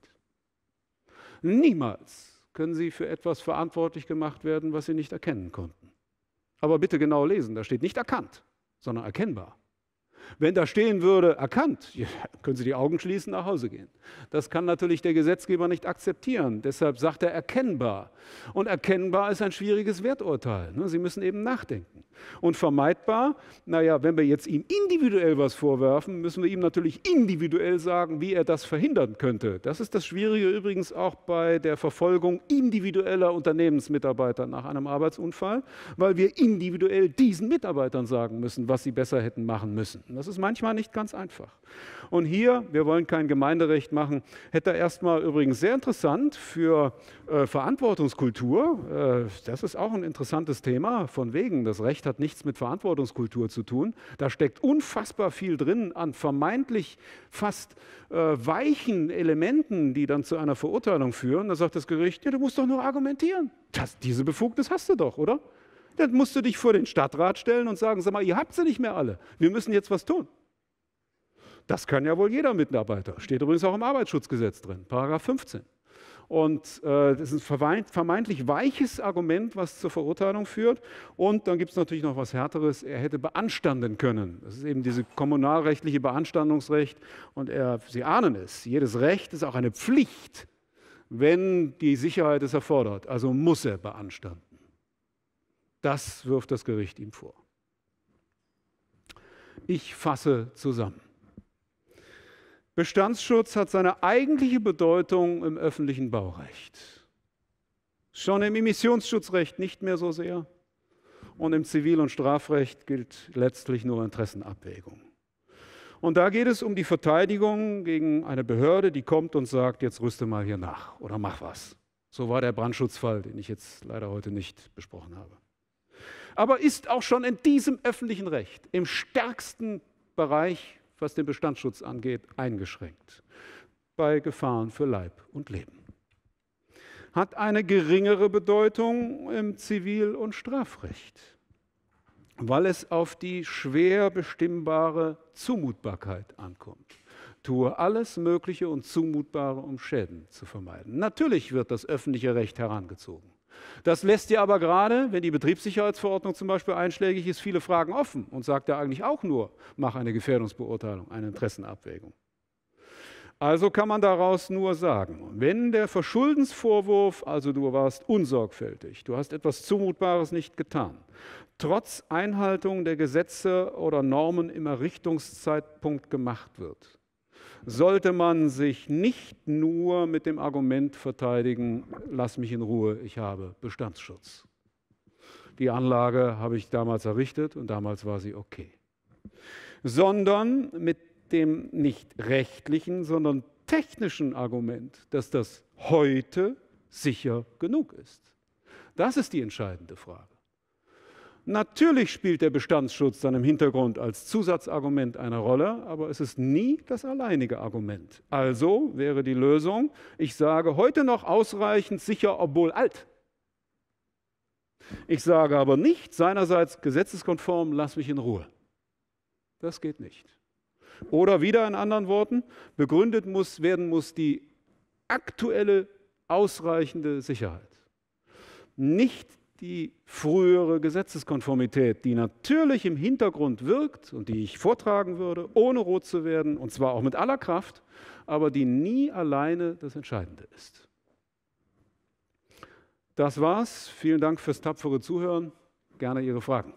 Niemals können Sie für etwas verantwortlich gemacht werden, was Sie nicht erkennen konnten. Aber bitte genau lesen, da steht nicht erkannt, sondern erkennbar. Wenn da stehen würde, erkannt, ja, können Sie die Augen schließen, nach Hause gehen. Das kann natürlich der Gesetzgeber nicht akzeptieren. Deshalb sagt er erkennbar. Und erkennbar ist ein schwieriges Werturteil. Ne? Sie müssen eben nachdenken. Und vermeidbar, naja, wenn wir jetzt ihm individuell was vorwerfen, müssen wir ihm natürlich individuell sagen, wie er das verhindern könnte. Das ist das Schwierige übrigens auch bei der Verfolgung individueller Unternehmensmitarbeiter nach einem Arbeitsunfall, weil wir individuell diesen Mitarbeitern sagen müssen, was sie besser hätten machen müssen. Ne? umsetzen. Das ist manchmal nicht ganz einfach. Und hier, wir wollen kein Gemeinderecht machen, hätte er erstmal übrigens sehr interessant für äh, Verantwortungskultur. Äh, das ist auch ein interessantes Thema, von wegen, das Recht hat nichts mit Verantwortungskultur zu tun. Da steckt unfassbar viel drin an vermeintlich fast äh, weichen Elementen, die dann zu einer Verurteilung führen. Da sagt das Gericht, ja, du musst doch nur argumentieren. Das, diese Befugnis hast du doch, oder? dann musst du dich vor den Stadtrat stellen und sagen, sag mal, ihr habt sie nicht mehr alle. Wir müssen jetzt was tun. Das kann ja wohl jeder Mitarbeiter. Steht übrigens auch im Arbeitsschutzgesetz drin, Paragraph 15. Und äh, das ist ein vermeintlich weiches Argument, was zur Verurteilung führt. Und dann gibt es natürlich noch was Härteres. Er hätte beanstanden können. Das ist eben dieses kommunalrechtliche Beanstandungsrecht. Und er, Sie ahnen es, jedes Recht ist auch eine Pflicht, wenn die Sicherheit es erfordert. Also muss er beanstanden. Das wirft das Gericht ihm vor. Ich fasse zusammen. Bestandsschutz hat seine eigentliche Bedeutung im öffentlichen Baurecht. Schon im Emissionsschutzrecht nicht mehr so sehr. Und im Zivil- und Strafrecht gilt letztlich nur Interessenabwägung. Und da geht es um die Verteidigung gegen eine Behörde, die kommt und sagt, jetzt rüste mal hier nach oder mach was. So war der Brandschutzfall, den ich jetzt leider heute nicht besprochen habe aber ist auch schon in diesem öffentlichen Recht im stärksten Bereich, was den Bestandsschutz angeht, eingeschränkt bei Gefahren für Leib und Leben. Hat eine geringere Bedeutung im Zivil- und Strafrecht, weil es auf die schwer bestimmbare Zumutbarkeit ankommt. Tue alles Mögliche und Zumutbare, um Schäden zu vermeiden. Natürlich wird das öffentliche Recht herangezogen. Das lässt dir aber gerade, wenn die Betriebssicherheitsverordnung zum Beispiel einschlägig ist, viele Fragen offen und sagt da eigentlich auch nur, mach eine Gefährdungsbeurteilung, eine Interessenabwägung. Also kann man daraus nur sagen, wenn der Verschuldensvorwurf, also du warst unsorgfältig, du hast etwas Zumutbares nicht getan, trotz Einhaltung der Gesetze oder Normen im Errichtungszeitpunkt gemacht wird, sollte man sich nicht nur mit dem Argument verteidigen, lass mich in Ruhe, ich habe Bestandsschutz. Die Anlage habe ich damals errichtet und damals war sie okay. Sondern mit dem nicht rechtlichen, sondern technischen Argument, dass das heute sicher genug ist. Das ist die entscheidende Frage. Natürlich spielt der Bestandsschutz dann im Hintergrund als Zusatzargument eine Rolle, aber es ist nie das alleinige Argument. Also wäre die Lösung, ich sage heute noch ausreichend sicher, obwohl alt. Ich sage aber nicht seinerseits gesetzeskonform, lass mich in Ruhe. Das geht nicht. Oder wieder in anderen Worten, begründet muss, werden muss die aktuelle ausreichende Sicherheit. Nicht die frühere Gesetzeskonformität, die natürlich im Hintergrund wirkt und die ich vortragen würde, ohne rot zu werden, und zwar auch mit aller Kraft, aber die nie alleine das Entscheidende ist. Das war's. Vielen Dank fürs tapfere Zuhören. Gerne Ihre Fragen.